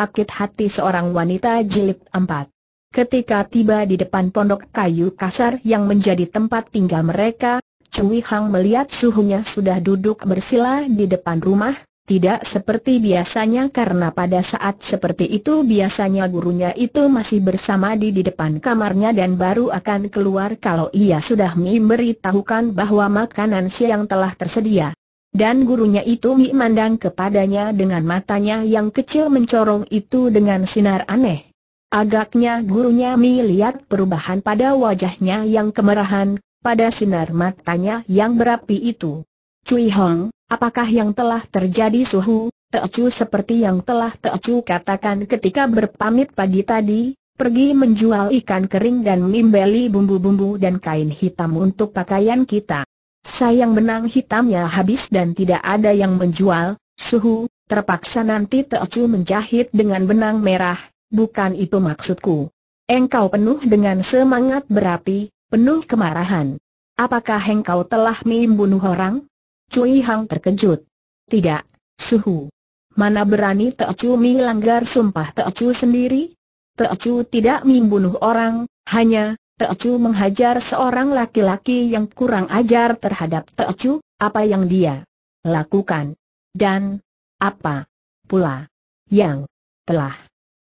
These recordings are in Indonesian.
sakit hati seorang wanita jilid empat. Ketika tiba di depan pondok kayu kasar yang menjadi tempat tinggal mereka, Cui Hang melihat suhunya sudah duduk bersila di depan rumah, tidak seperti biasanya karena pada saat seperti itu biasanya gurunya itu masih bersama di di depan kamarnya dan baru akan keluar kalau ia sudah memberitahukan bahwa makanan siang telah tersedia. Dan gurunya itu memandang kepadanya dengan matanya yang kecil mencorong itu dengan sinar aneh. Agaknya gurunya Mi lihat perubahan pada wajahnya yang kemerahan, pada sinar matanya yang berapi itu. Cui Hong, apakah yang telah terjadi suhu? Teocu seperti yang telah Teocu katakan ketika berpamit pagi tadi, pergi menjual ikan kering dan membeli bumbu-bumbu dan kain hitam untuk pakaian kita. Sayang benang hitamnya habis dan tidak ada yang menjual, suhu, terpaksa nanti Teocu menjahit dengan benang merah, bukan itu maksudku. Engkau penuh dengan semangat berapi, penuh kemarahan. Apakah engkau telah membunuh orang? Cui Hang terkejut. Tidak, suhu. Mana berani Teocu melanggar sumpah Teocu sendiri? Teocu tidak membunuh orang, hanya, Teocu menghajar seorang laki-laki yang kurang ajar terhadap Teocu, apa yang dia lakukan. Dan apa pula yang telah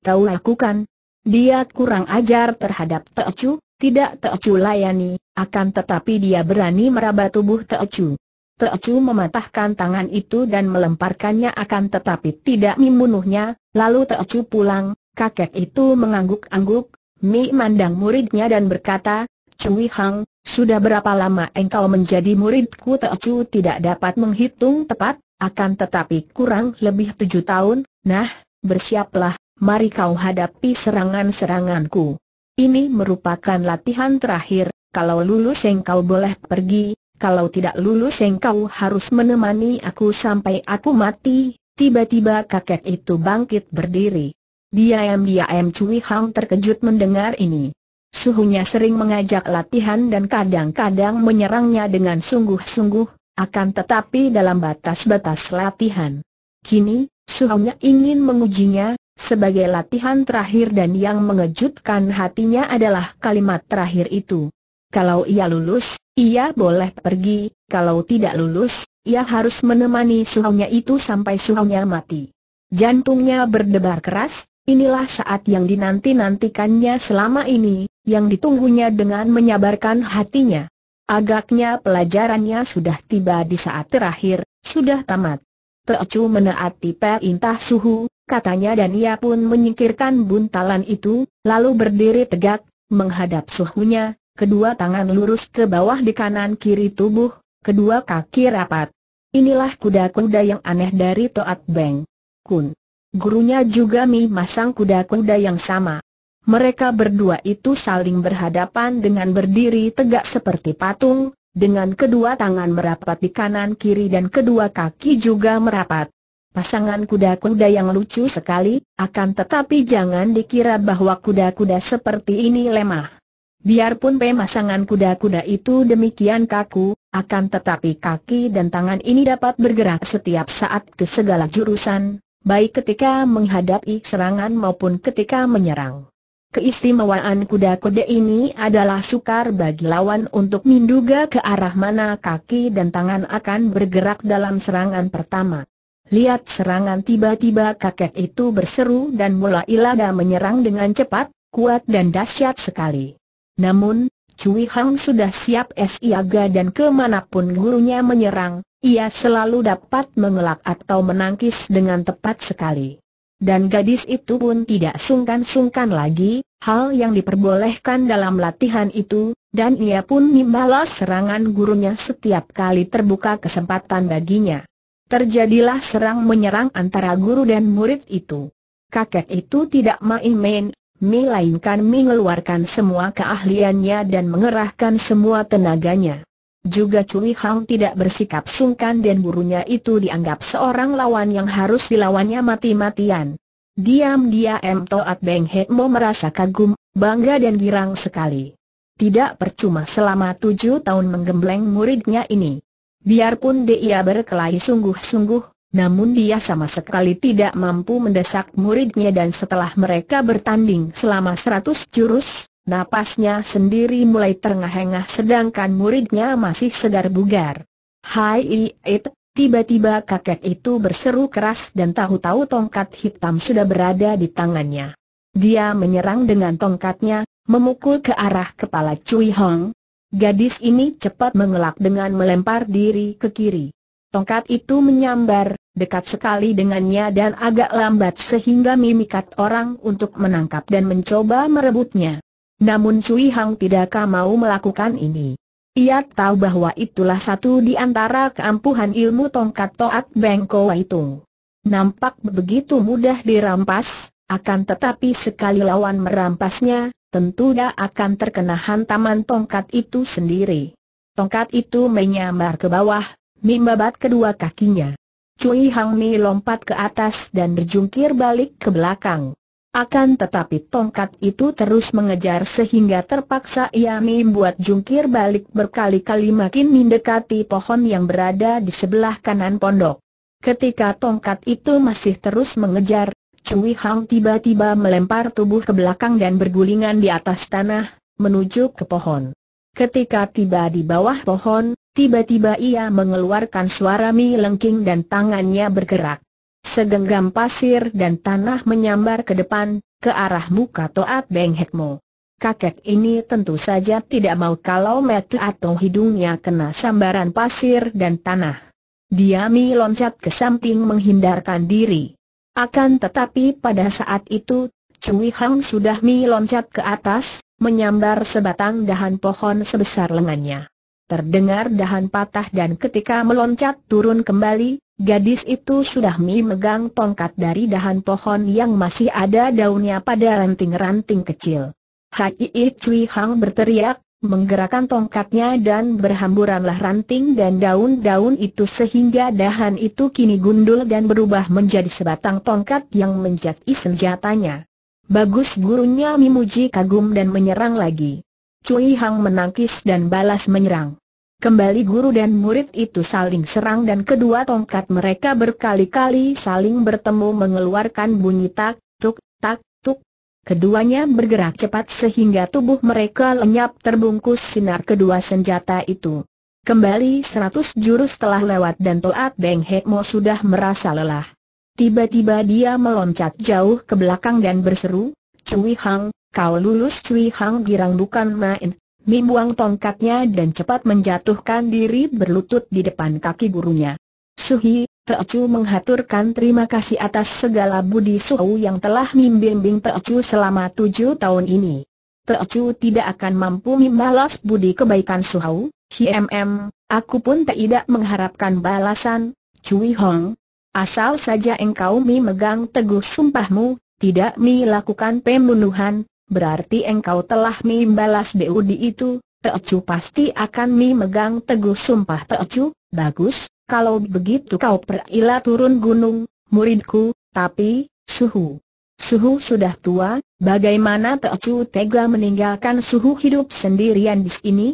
tahu lakukan. Dia kurang ajar terhadap Teocu, tidak Teocu layani, akan tetapi dia berani meraba tubuh Teocu. Teocu mematahkan tangan itu dan melemparkannya akan tetapi tidak membunuhnya, lalu Teocu pulang, kakek itu mengangguk-angguk, Mi mandang muridnya dan berkata, Cui Hang, sudah berapa lama engkau menjadi muridku Teocu tidak dapat menghitung tepat, akan tetapi kurang lebih tujuh tahun, nah, bersiaplah, mari kau hadapi serangan-seranganku. Ini merupakan latihan terakhir, kalau lulus engkau boleh pergi, kalau tidak lulus engkau harus menemani aku sampai aku mati, tiba-tiba kakek itu bangkit berdiri. Dia diam Cui Hang terkejut mendengar ini. Suhunya sering mengajak latihan dan kadang-kadang menyerangnya dengan sungguh-sungguh, akan tetapi dalam batas-batas latihan. Kini, suhunya ingin mengujinya, sebagai latihan terakhir dan yang mengejutkan hatinya adalah kalimat terakhir itu. Kalau ia lulus, ia boleh pergi, kalau tidak lulus, ia harus menemani suhunya itu sampai suhunya mati. Jantungnya berdebar keras, Inilah saat yang dinanti-nantikannya selama ini, yang ditunggunya dengan menyabarkan hatinya. Agaknya pelajarannya sudah tiba di saat terakhir, sudah tamat. Teocu menaati perintah suhu, katanya dan ia pun menyingkirkan buntalan itu, lalu berdiri tegak, menghadap suhunya, kedua tangan lurus ke bawah di kanan kiri tubuh, kedua kaki rapat. Inilah kuda-kuda yang aneh dari Toat Beng. Kun. Gurunya juga memasang kuda-kuda yang sama. Mereka berdua itu saling berhadapan dengan berdiri tegak seperti patung, dengan kedua tangan merapat di kanan kiri dan kedua kaki juga merapat. Pasangan kuda-kuda yang lucu sekali, akan tetapi jangan dikira bahwa kuda-kuda seperti ini lemah. Biarpun pemasangan kuda-kuda itu demikian kaku, akan tetapi kaki dan tangan ini dapat bergerak setiap saat ke segala jurusan, baik ketika menghadapi serangan maupun ketika menyerang. Keistimewaan kuda kuda ini adalah sukar bagi lawan untuk menduga ke arah mana kaki dan tangan akan bergerak dalam serangan pertama. Lihat serangan tiba-tiba kakek itu berseru dan mulai lada menyerang dengan cepat, kuat dan dahsyat sekali. Namun, Cui Hang sudah siap siaga dan kemanapun gurunya menyerang, ia selalu dapat mengelak atau menangkis dengan tepat sekali. Dan gadis itu pun tidak sungkan-sungkan lagi, hal yang diperbolehkan dalam latihan itu, dan ia pun membalas serangan gurunya setiap kali terbuka kesempatan baginya. Terjadilah serang menyerang antara guru dan murid itu. Kakek itu tidak main-main, melainkan mengeluarkan semua keahliannya dan mengerahkan semua tenaganya. Juga Cui Hang tidak bersikap sungkan dan burunya itu dianggap seorang lawan yang harus dilawannya mati-matian. Diam-diam Toat Beng He merasa kagum, bangga dan girang sekali. Tidak percuma selama tujuh tahun menggembleng muridnya ini. Biarpun dia berkelahi sungguh-sungguh, namun dia sama sekali tidak mampu mendesak muridnya dan setelah mereka bertanding selama seratus jurus, napasnya sendiri mulai terengah-engah sedangkan muridnya masih segar bugar. Hai it, tiba-tiba kakek itu berseru keras dan tahu-tahu tongkat hitam sudah berada di tangannya. Dia menyerang dengan tongkatnya, memukul ke arah kepala Cui Hong. Gadis ini cepat mengelak dengan melempar diri ke kiri. Tongkat itu menyambar, dekat sekali dengannya dan agak lambat sehingga mimikat orang untuk menangkap dan mencoba merebutnya. Namun Cui Hang tidak mau melakukan ini. Ia tahu bahwa itulah satu di antara keampuhan ilmu tongkat Toat Bengko itu. Nampak begitu mudah dirampas, akan tetapi sekali lawan merampasnya, tentu dia akan terkena hantaman tongkat itu sendiri. Tongkat itu menyambar ke bawah, membabat kedua kakinya. Cui Hang Mi lompat ke atas dan berjungkir balik ke belakang. Akan tetapi tongkat itu terus mengejar sehingga terpaksa ia membuat jungkir balik berkali-kali makin mendekati pohon yang berada di sebelah kanan pondok. Ketika tongkat itu masih terus mengejar, Cui Hang tiba-tiba melempar tubuh ke belakang dan bergulingan di atas tanah, menuju ke pohon. Ketika tiba di bawah pohon, tiba-tiba ia mengeluarkan suara lengking dan tangannya bergerak. Segenggam pasir dan tanah menyambar ke depan, ke arah muka Toat Beng Kakek ini tentu saja tidak mau kalau mata atau hidungnya kena sambaran pasir dan tanah. Diami loncat ke samping menghindarkan diri. Akan tetapi pada saat itu, Cui Hang sudah mi loncat ke atas, menyambar sebatang dahan pohon sebesar lengannya. Terdengar dahan patah dan ketika meloncat turun kembali, gadis itu sudah memegang tongkat dari dahan pohon yang masih ada daunnya pada ranting-ranting kecil. Hai Cui Hang berteriak, menggerakkan tongkatnya dan berhamburanlah ranting dan daun-daun itu sehingga dahan itu kini gundul dan berubah menjadi sebatang tongkat yang menjadi senjatanya. Bagus gurunya memuji kagum dan menyerang lagi. Cui Hang menangkis dan balas menyerang. Kembali guru dan murid itu saling serang dan kedua tongkat mereka berkali-kali saling bertemu mengeluarkan bunyi tak, tuk, tak, tuk. Keduanya bergerak cepat sehingga tubuh mereka lenyap terbungkus sinar kedua senjata itu. Kembali seratus jurus telah lewat dan Toat Beng Hekmo sudah merasa lelah. Tiba-tiba dia meloncat jauh ke belakang dan berseru, Cui Hang, kau lulus Cui Hang girang bukan main. Membuang tongkatnya dan cepat menjatuhkan diri berlutut di depan kaki gurunya. Suhi, Teocu menghaturkan terima kasih atas segala budi Suhu yang telah membimbing Teocu selama tujuh tahun ini. Teocu tidak akan mampu membalas budi kebaikan Suhu, HMM, aku pun tidak mengharapkan balasan, Cui Hong, Asal saja engkau mi megang teguh sumpahmu, tidak mi lakukan pembunuhan, berarti engkau telah mi balas BUD itu, Teocu pasti akan mi megang teguh sumpah Teocu, bagus, kalau begitu kau perilah turun gunung, muridku, tapi, suhu. Suhu sudah tua, bagaimana Teocu tega meninggalkan suhu hidup sendirian di sini?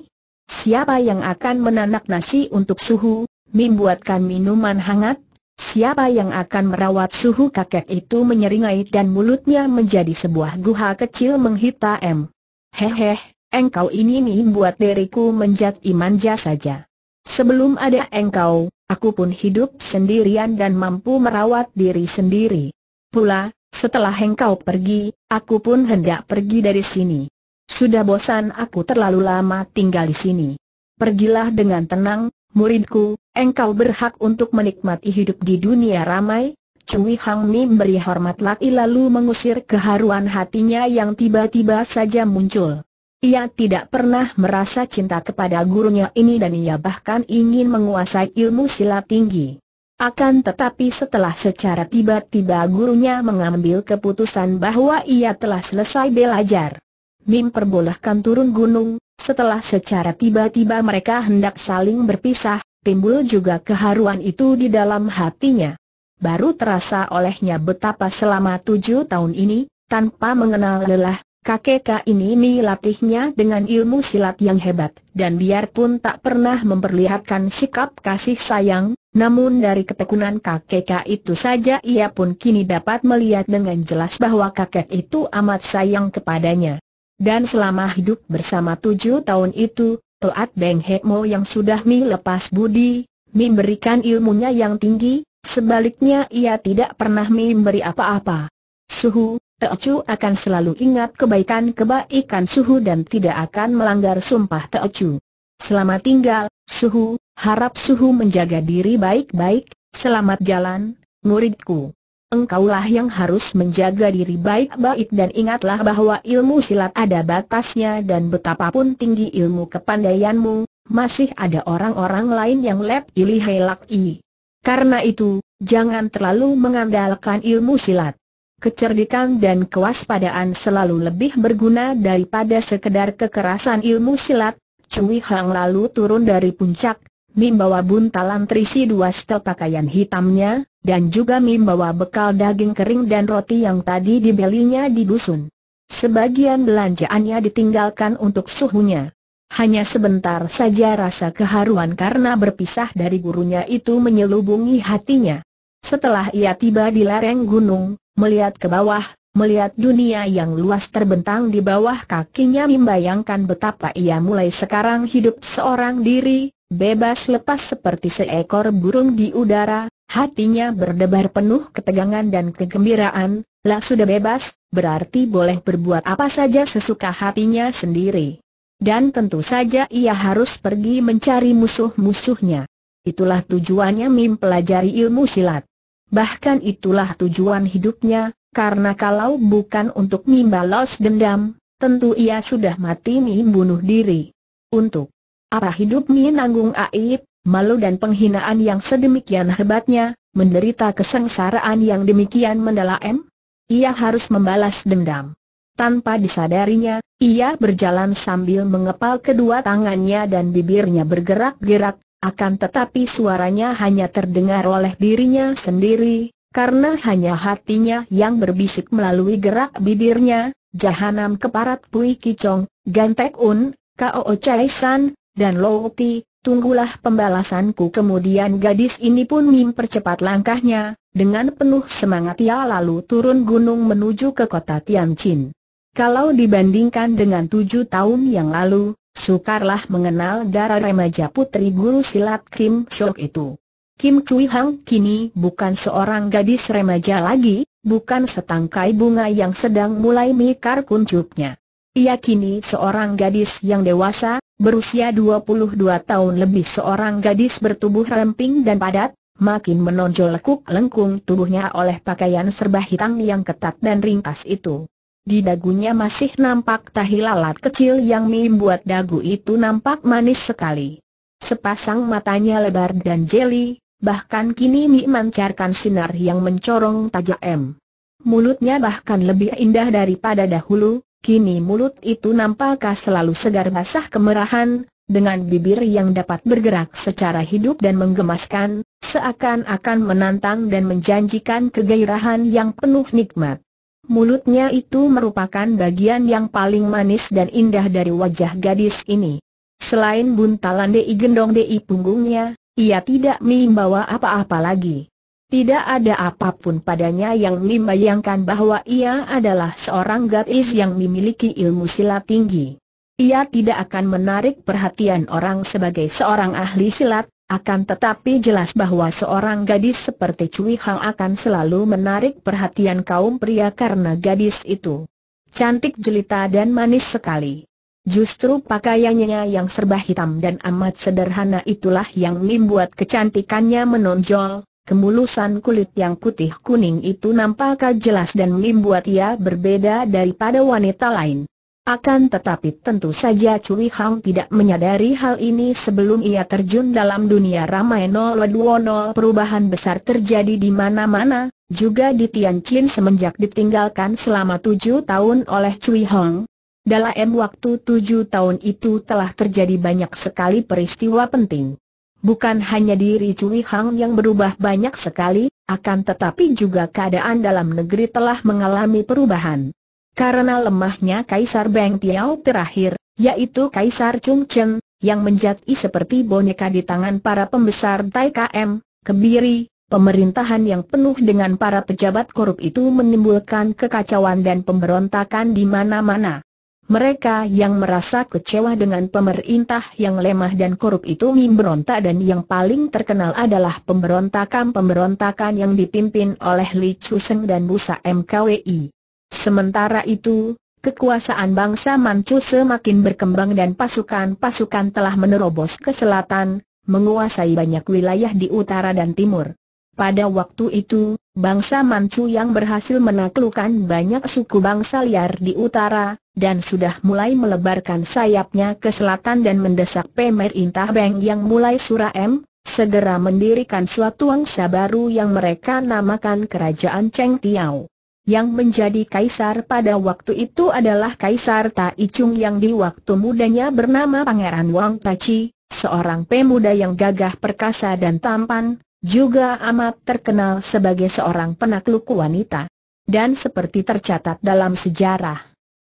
Siapa yang akan menanak nasi untuk suhu, membuatkan minuman hangat? Siapa yang akan merawat suhu kakek itu menyeringai dan mulutnya menjadi sebuah guha kecil menghitam. Hehe, engkau ini nih buat diriku menjat imanja saja. Sebelum ada engkau, aku pun hidup sendirian dan mampu merawat diri sendiri. Pula, setelah engkau pergi, aku pun hendak pergi dari sini. Sudah bosan aku terlalu lama tinggal di sini. Pergilah dengan tenang, muridku, engkau berhak untuk menikmati hidup di dunia ramai, Cui Hang Mi memberi hormat laki lalu mengusir keharuan hatinya yang tiba-tiba saja muncul. Ia tidak pernah merasa cinta kepada gurunya ini dan ia bahkan ingin menguasai ilmu silat tinggi. Akan tetapi setelah secara tiba-tiba gurunya mengambil keputusan bahwa ia telah selesai belajar. Mim perbolehkan turun gunung, setelah secara tiba-tiba mereka hendak saling berpisah, timbul juga keharuan itu di dalam hatinya. Baru terasa olehnya betapa selama tujuh tahun ini, tanpa mengenal lelah, kakek ini melatihnya dengan ilmu silat yang hebat, dan biarpun tak pernah memperlihatkan sikap kasih sayang, namun dari ketekunan kakek itu saja ia pun kini dapat melihat dengan jelas bahwa kakek itu amat sayang kepadanya. Dan selama hidup bersama tujuh tahun itu, Toat Beng Mo yang sudah mi lepas budi, mi berikan ilmunya yang tinggi, sebaliknya ia tidak pernah mi beri apa-apa. Suhu, Chu akan selalu ingat kebaikan-kebaikan Suhu dan tidak akan melanggar sumpah Chu. Selamat tinggal, Suhu, harap Suhu menjaga diri baik-baik, selamat jalan, muridku engkaulah yang harus menjaga diri baik-baik dan ingatlah bahwa ilmu silat ada batasnya dan betapapun tinggi ilmu kepandaianmu, masih ada orang-orang lain yang lep ili helak ini. Karena itu, jangan terlalu mengandalkan ilmu silat. Kecerdikan dan kewaspadaan selalu lebih berguna daripada sekedar kekerasan ilmu silat, Cui Hang lalu turun dari puncak, Mim bawa buntalan terisi dua setel pakaian hitamnya, dan juga mim bawa bekal daging kering dan roti yang tadi dibelinya di dusun. Sebagian belanjaannya ditinggalkan untuk suhunya. Hanya sebentar saja rasa keharuan karena berpisah dari gurunya itu menyelubungi hatinya. Setelah ia tiba di lereng gunung, melihat ke bawah, melihat dunia yang luas terbentang di bawah kakinya membayangkan betapa ia mulai sekarang hidup seorang diri, bebas lepas seperti seekor burung di udara, hatinya berdebar penuh ketegangan dan kegembiraan, lah sudah bebas, berarti boleh berbuat apa saja sesuka hatinya sendiri. Dan tentu saja ia harus pergi mencari musuh-musuhnya. Itulah tujuannya Mim pelajari ilmu silat. Bahkan itulah tujuan hidupnya, karena kalau bukan untuk Mim balas dendam, tentu ia sudah mati Mim bunuh diri. Untuk apa hidup Min nanggung aib, malu dan penghinaan yang sedemikian hebatnya, menderita kesengsaraan yang demikian mendalam? Ia harus membalas dendam. Tanpa disadarinya, ia berjalan sambil mengepal kedua tangannya dan bibirnya bergerak-gerak, akan tetapi suaranya hanya terdengar oleh dirinya sendiri, karena hanya hatinya yang berbisik melalui gerak bibirnya, Jahanam keparat Pui Kicong, Gantek Un, Kao Chai San, dan Louti, tunggulah pembalasanku kemudian gadis ini pun mempercepat langkahnya, dengan penuh semangat ia lalu turun gunung menuju ke kota Tianjin. Kalau dibandingkan dengan tujuh tahun yang lalu, sukarlah mengenal darah remaja putri guru silat Kim Shok itu. Kim Chui Hang kini bukan seorang gadis remaja lagi, bukan setangkai bunga yang sedang mulai mekar kuncupnya. Ia kini seorang gadis yang dewasa, berusia 22 tahun lebih seorang gadis bertubuh ramping dan padat, makin menonjol lekuk lengkung tubuhnya oleh pakaian serba hitam yang ketat dan ringkas itu. Di dagunya masih nampak tahi lalat kecil yang membuat dagu itu nampak manis sekali. Sepasang matanya lebar dan jeli, bahkan kini Mi mancarkan sinar yang mencorong tajam. Mulutnya bahkan lebih indah daripada dahulu, Kini mulut itu nampakah selalu segar basah kemerahan, dengan bibir yang dapat bergerak secara hidup dan menggemaskan, seakan-akan menantang dan menjanjikan kegairahan yang penuh nikmat. Mulutnya itu merupakan bagian yang paling manis dan indah dari wajah gadis ini. Selain buntalan di gendong di punggungnya, ia tidak membawa apa-apa lagi. Tidak ada apapun padanya yang membayangkan bahwa ia adalah seorang gadis yang memiliki ilmu silat tinggi. Ia tidak akan menarik perhatian orang sebagai seorang ahli silat, akan tetapi jelas bahwa seorang gadis seperti Cui Hang akan selalu menarik perhatian kaum pria karena gadis itu cantik jelita dan manis sekali. Justru pakaiannya yang serba hitam dan amat sederhana itulah yang membuat kecantikannya menonjol, Kemulusan kulit yang putih kuning itu nampak jelas dan membuat ia berbeda daripada wanita lain. Akan tetapi tentu saja Cui Hang tidak menyadari hal ini sebelum ia terjun dalam dunia ramai 020 perubahan besar terjadi di mana-mana, juga di Tianjin semenjak ditinggalkan selama tujuh tahun oleh Cui Hang. Dalam waktu tujuh tahun itu telah terjadi banyak sekali peristiwa penting. Bukan hanya diri Cui Hang yang berubah banyak sekali, akan tetapi juga keadaan dalam negeri telah mengalami perubahan. Karena lemahnya Kaisar Beng Tiao terakhir, yaitu Kaisar Chung Chen, yang menjadi seperti boneka di tangan para pembesar Tai KM, kebiri, pemerintahan yang penuh dengan para pejabat korup itu menimbulkan kekacauan dan pemberontakan di mana-mana. Mereka yang merasa kecewa dengan pemerintah yang lemah dan korup itu memberontak dan yang paling terkenal adalah pemberontakan-pemberontakan yang dipimpin oleh Li Chuseng dan Busa MKWI. Sementara itu, kekuasaan bangsa Manchu semakin berkembang dan pasukan-pasukan telah menerobos ke selatan, menguasai banyak wilayah di utara dan timur. Pada waktu itu, bangsa Manchu yang berhasil menaklukkan banyak suku bangsa liar di utara, dan sudah mulai melebarkan sayapnya ke selatan dan mendesak pemerintah Beng yang mulai suram, segera mendirikan suatu wangsa baru yang mereka namakan Kerajaan Cheng Tiao. Yang menjadi kaisar pada waktu itu adalah Kaisar Tai Chung yang di waktu mudanya bernama Pangeran Wang Tachi, seorang pemuda yang gagah perkasa dan tampan, juga amat terkenal sebagai seorang penakluk wanita. Dan seperti tercatat dalam sejarah,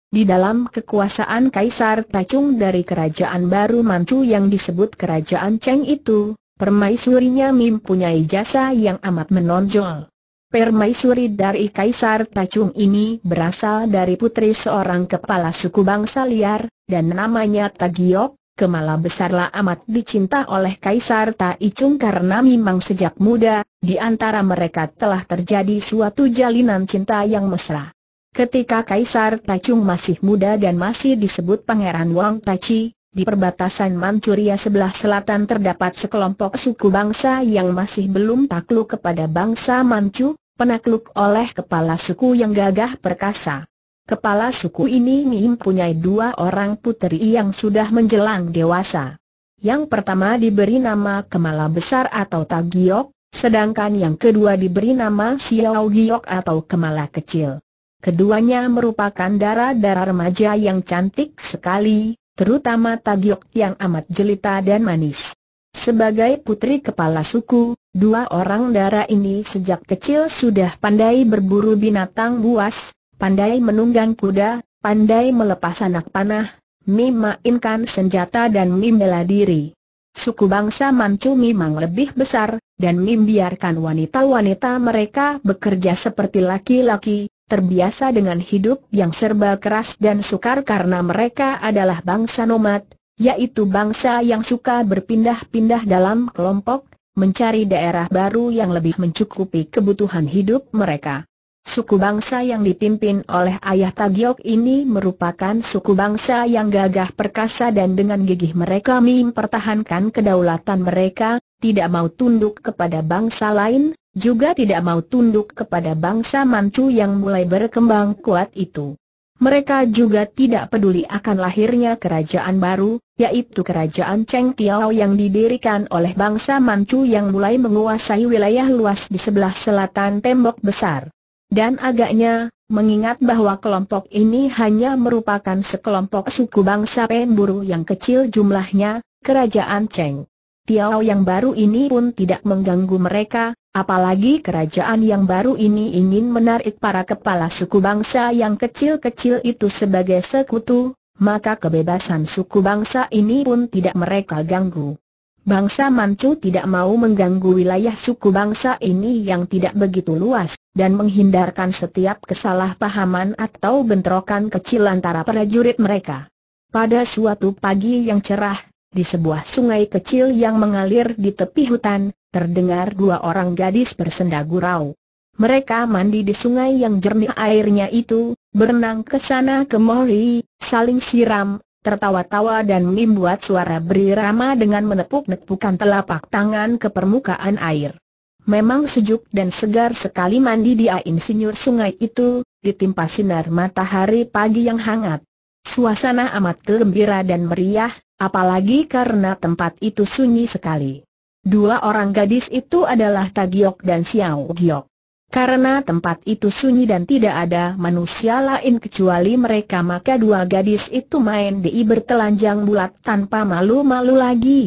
di dalam kekuasaan Kaisar Tacung dari Kerajaan Baru Manchu yang disebut Kerajaan Cheng itu, permaisurinya mempunyai jasa yang amat menonjol. Permaisuri dari Kaisar Tacung ini berasal dari putri seorang kepala suku bangsa liar, dan namanya Tagiok, Kemala besarlah amat dicinta oleh Kaisar Taichung karena memang sejak muda, di antara mereka telah terjadi suatu jalinan cinta yang mesra. Ketika Kaisar Taichung masih muda dan masih disebut Pangeran Wang Taichi, di perbatasan Manchuria sebelah selatan terdapat sekelompok suku bangsa yang masih belum takluk kepada bangsa Manchu, penakluk oleh kepala suku yang gagah perkasa. Kepala suku ini mempunyai dua orang puteri yang sudah menjelang dewasa. Yang pertama diberi nama Kemala Besar atau Tagiok, sedangkan yang kedua diberi nama Xiao Giok atau Kemala Kecil. Keduanya merupakan darah-darah remaja yang cantik sekali, terutama Tagiok yang amat jelita dan manis. Sebagai putri kepala suku, dua orang darah ini sejak kecil sudah pandai berburu binatang buas, pandai menunggang kuda, pandai melepas anak panah, Mim mainkan senjata dan Mim diri. Suku bangsa Manchu memang lebih besar, dan Mim wanita-wanita mereka bekerja seperti laki-laki, terbiasa dengan hidup yang serba keras dan sukar karena mereka adalah bangsa nomad, yaitu bangsa yang suka berpindah-pindah dalam kelompok, mencari daerah baru yang lebih mencukupi kebutuhan hidup mereka. Suku bangsa yang dipimpin oleh ayah Tagiok ini merupakan suku bangsa yang gagah perkasa dan dengan gigih mereka mempertahankan kedaulatan mereka, tidak mau tunduk kepada bangsa lain, juga tidak mau tunduk kepada bangsa Manchu yang mulai berkembang kuat itu. Mereka juga tidak peduli akan lahirnya kerajaan baru, yaitu kerajaan Cheng Tiao yang didirikan oleh bangsa Manchu yang mulai menguasai wilayah luas di sebelah selatan tembok besar. Dan agaknya, mengingat bahwa kelompok ini hanya merupakan sekelompok suku bangsa pemburu yang kecil jumlahnya, kerajaan Cheng. Tiao yang baru ini pun tidak mengganggu mereka, apalagi kerajaan yang baru ini ingin menarik para kepala suku bangsa yang kecil-kecil itu sebagai sekutu, maka kebebasan suku bangsa ini pun tidak mereka ganggu bangsa Manchu tidak mau mengganggu wilayah suku bangsa ini yang tidak begitu luas, dan menghindarkan setiap kesalahpahaman atau bentrokan kecil antara prajurit mereka. Pada suatu pagi yang cerah, di sebuah sungai kecil yang mengalir di tepi hutan, terdengar dua orang gadis bersenda gurau. Mereka mandi di sungai yang jernih airnya itu, berenang ke sana kemari, saling siram, tertawa-tawa dan membuat suara berirama dengan menepuk-nepukan telapak tangan ke permukaan air. Memang sejuk dan segar sekali mandi di insinyur sungai itu, ditimpa sinar matahari pagi yang hangat. Suasana amat gembira dan meriah, apalagi karena tempat itu sunyi sekali. Dua orang gadis itu adalah Tagiok dan Xiao Giok. Karena tempat itu sunyi dan tidak ada manusia lain kecuali mereka maka dua gadis itu main di bertelanjang bulat tanpa malu-malu lagi.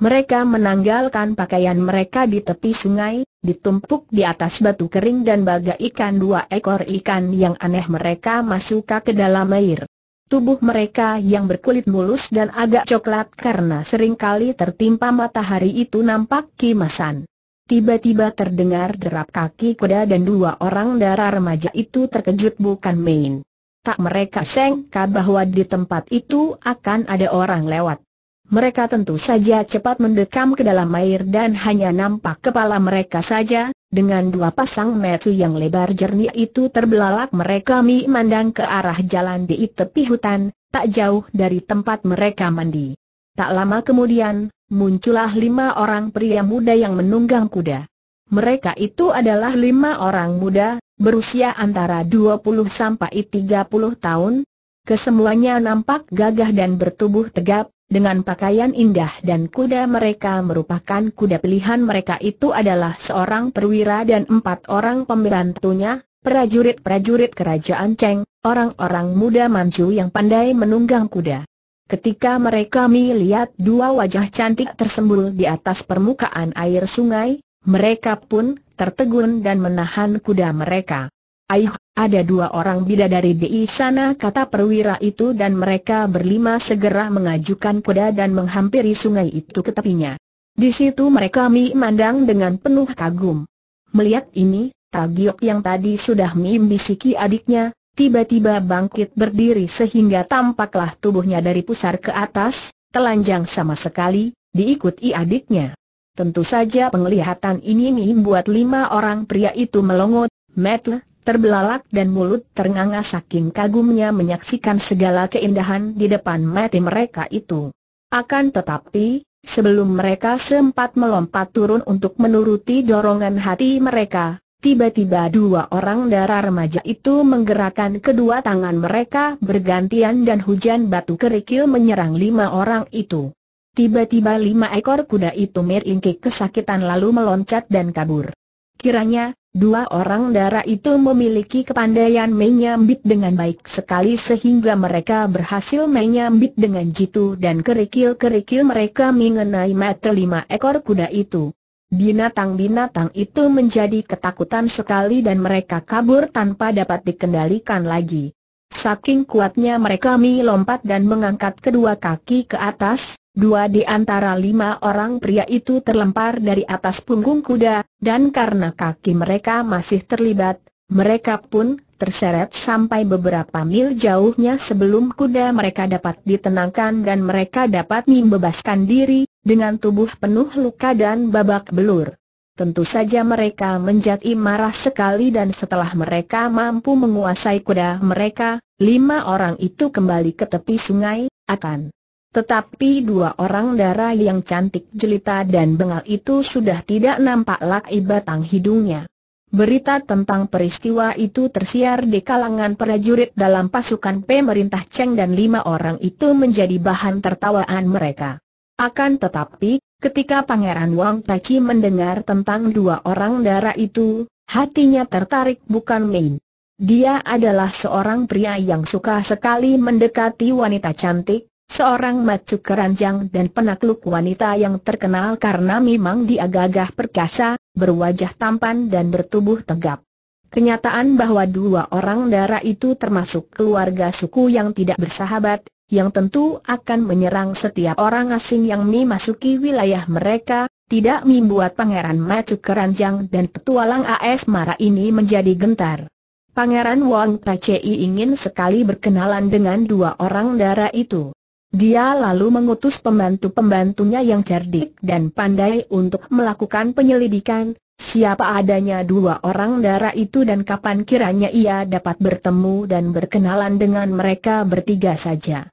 Mereka menanggalkan pakaian mereka di tepi sungai, ditumpuk di atas batu kering dan bagai ikan dua ekor ikan yang aneh mereka masuk ke dalam air. Tubuh mereka yang berkulit mulus dan agak coklat karena seringkali tertimpa matahari itu nampak kimasan. Tiba-tiba terdengar derap kaki kuda dan dua orang darah remaja itu terkejut bukan main. Tak mereka sengka bahwa di tempat itu akan ada orang lewat. Mereka tentu saja cepat mendekam ke dalam air dan hanya nampak kepala mereka saja, dengan dua pasang metu yang lebar jernih itu terbelalak mereka memandang ke arah jalan di tepi hutan, tak jauh dari tempat mereka mandi. Tak lama kemudian, muncullah lima orang pria muda yang menunggang kuda. Mereka itu adalah lima orang muda, berusia antara 20 sampai 30 tahun, kesemuanya nampak gagah dan bertubuh tegap, dengan pakaian indah dan kuda mereka merupakan kuda pilihan mereka itu adalah seorang perwira dan empat orang pembantunya, prajurit-prajurit kerajaan Cheng, orang-orang muda manju yang pandai menunggang kuda. Ketika mereka melihat dua wajah cantik tersembul di atas permukaan air sungai, mereka pun tertegun dan menahan kuda mereka. Aih, ada dua orang bidadari di sana kata perwira itu dan mereka berlima segera mengajukan kuda dan menghampiri sungai itu ke tepinya. Di situ mereka memandang dengan penuh kagum. Melihat ini, Tagiok yang tadi sudah membisiki adiknya, tiba-tiba bangkit berdiri sehingga tampaklah tubuhnya dari pusar ke atas, telanjang sama sekali, diikuti adiknya. Tentu saja penglihatan ini membuat lima orang pria itu melongot, metle, terbelalak dan mulut ternganga saking kagumnya menyaksikan segala keindahan di depan mati mereka itu. Akan tetapi, sebelum mereka sempat melompat turun untuk menuruti dorongan hati mereka, Tiba-tiba dua orang darah remaja itu menggerakkan kedua tangan mereka bergantian dan hujan batu kerikil menyerang lima orang itu. Tiba-tiba lima ekor kuda itu meringkik kesakitan lalu meloncat dan kabur. Kiranya, dua orang darah itu memiliki kepandaian menyambit dengan baik sekali sehingga mereka berhasil menyambit dengan jitu dan kerikil-kerikil mereka mengenai mata lima ekor kuda itu. Binatang-binatang itu menjadi ketakutan sekali dan mereka kabur tanpa dapat dikendalikan lagi. Saking kuatnya mereka melompat dan mengangkat kedua kaki ke atas, dua di antara lima orang pria itu terlempar dari atas punggung kuda, dan karena kaki mereka masih terlibat, mereka pun terseret sampai beberapa mil jauhnya sebelum kuda mereka dapat ditenangkan dan mereka dapat membebaskan diri, dengan tubuh penuh luka dan babak belur. Tentu saja mereka menjadi marah sekali dan setelah mereka mampu menguasai kuda mereka, lima orang itu kembali ke tepi sungai, akan. Tetapi dua orang darah yang cantik jelita dan bengal itu sudah tidak nampak lagi batang hidungnya. Berita tentang peristiwa itu tersiar di kalangan prajurit dalam pasukan pemerintah Cheng dan lima orang itu menjadi bahan tertawaan mereka. Akan tetapi, ketika Pangeran Wang Tachi mendengar tentang dua orang darah itu, hatinya tertarik bukan main. Dia adalah seorang pria yang suka sekali mendekati wanita cantik, seorang macu keranjang dan penakluk wanita yang terkenal karena memang dia gagah perkasa, berwajah tampan dan bertubuh tegap. Kenyataan bahwa dua orang darah itu termasuk keluarga suku yang tidak bersahabat, yang tentu akan menyerang setiap orang asing yang memasuki wilayah mereka, tidak membuat Pangeran Macu Keranjang dan petualang AS Mara ini menjadi gentar. Pangeran Wang Pacei ingin sekali berkenalan dengan dua orang dara itu. Dia lalu mengutus pembantu-pembantunya yang cerdik dan pandai untuk melakukan penyelidikan, siapa adanya dua orang dara itu dan kapan kiranya ia dapat bertemu dan berkenalan dengan mereka bertiga saja.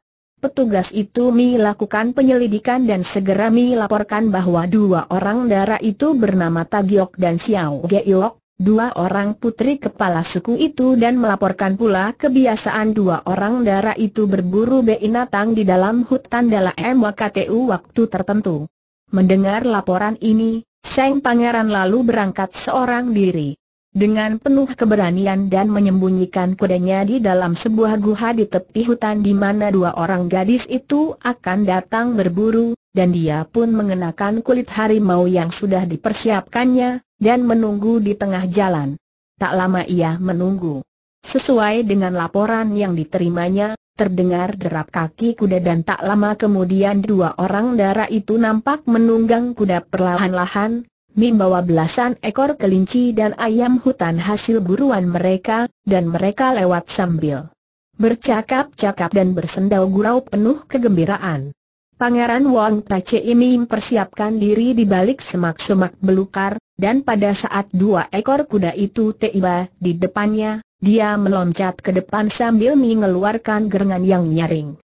Petugas itu Mi lakukan penyelidikan dan segera Mi laporkan bahwa dua orang darah itu bernama Tagiok dan Xiao Geiok, dua orang putri kepala suku itu dan melaporkan pula kebiasaan dua orang darah itu berburu binatang di dalam hutan dalam MWKTU waktu tertentu. Mendengar laporan ini, Seng Pangeran lalu berangkat seorang diri. Dengan penuh keberanian dan menyembunyikan kudanya di dalam sebuah guha di tepi hutan di mana dua orang gadis itu akan datang berburu, dan dia pun mengenakan kulit harimau yang sudah dipersiapkannya, dan menunggu di tengah jalan. Tak lama ia menunggu. Sesuai dengan laporan yang diterimanya, terdengar derap kaki kuda dan tak lama kemudian dua orang darah itu nampak menunggang kuda perlahan-lahan, membawa belasan ekor kelinci dan ayam hutan hasil buruan mereka, dan mereka lewat sambil bercakap-cakap dan bersendau gurau penuh kegembiraan. Pangeran Wang Tace ini mempersiapkan diri di balik semak-semak belukar, dan pada saat dua ekor kuda itu tiba di depannya, dia meloncat ke depan sambil mengeluarkan gerangan yang nyaring.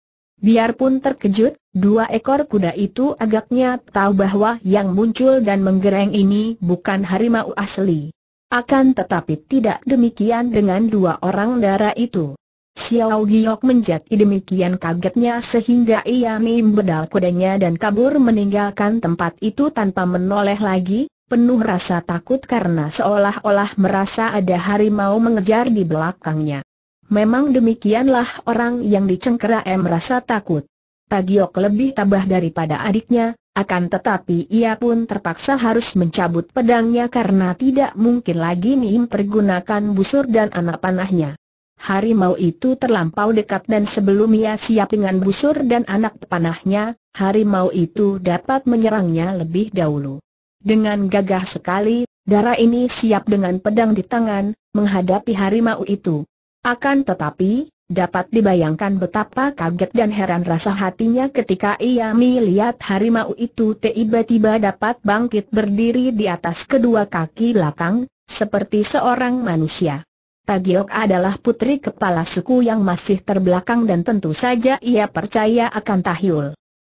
Biarpun terkejut, dua ekor kuda itu agaknya tahu bahwa yang muncul dan menggereng ini bukan harimau asli. Akan tetapi tidak demikian dengan dua orang dara itu. Xiao Giok menjadi demikian kagetnya sehingga ia membedal kudanya dan kabur meninggalkan tempat itu tanpa menoleh lagi, penuh rasa takut karena seolah-olah merasa ada harimau mengejar di belakangnya. Memang demikianlah orang yang dicengkera M merasa takut. Tagiok lebih tabah daripada adiknya, akan tetapi ia pun terpaksa harus mencabut pedangnya karena tidak mungkin lagi pergunakan busur dan anak panahnya. Harimau itu terlampau dekat dan sebelum ia siap dengan busur dan anak panahnya, harimau itu dapat menyerangnya lebih dahulu. Dengan gagah sekali, darah ini siap dengan pedang di tangan, menghadapi harimau itu. Akan tetapi, dapat dibayangkan betapa kaget dan heran rasa hatinya ketika ia melihat harimau itu tiba-tiba dapat bangkit berdiri di atas kedua kaki belakang, seperti seorang manusia. Tagiok adalah putri kepala suku yang masih terbelakang dan tentu saja ia percaya akan tahyul.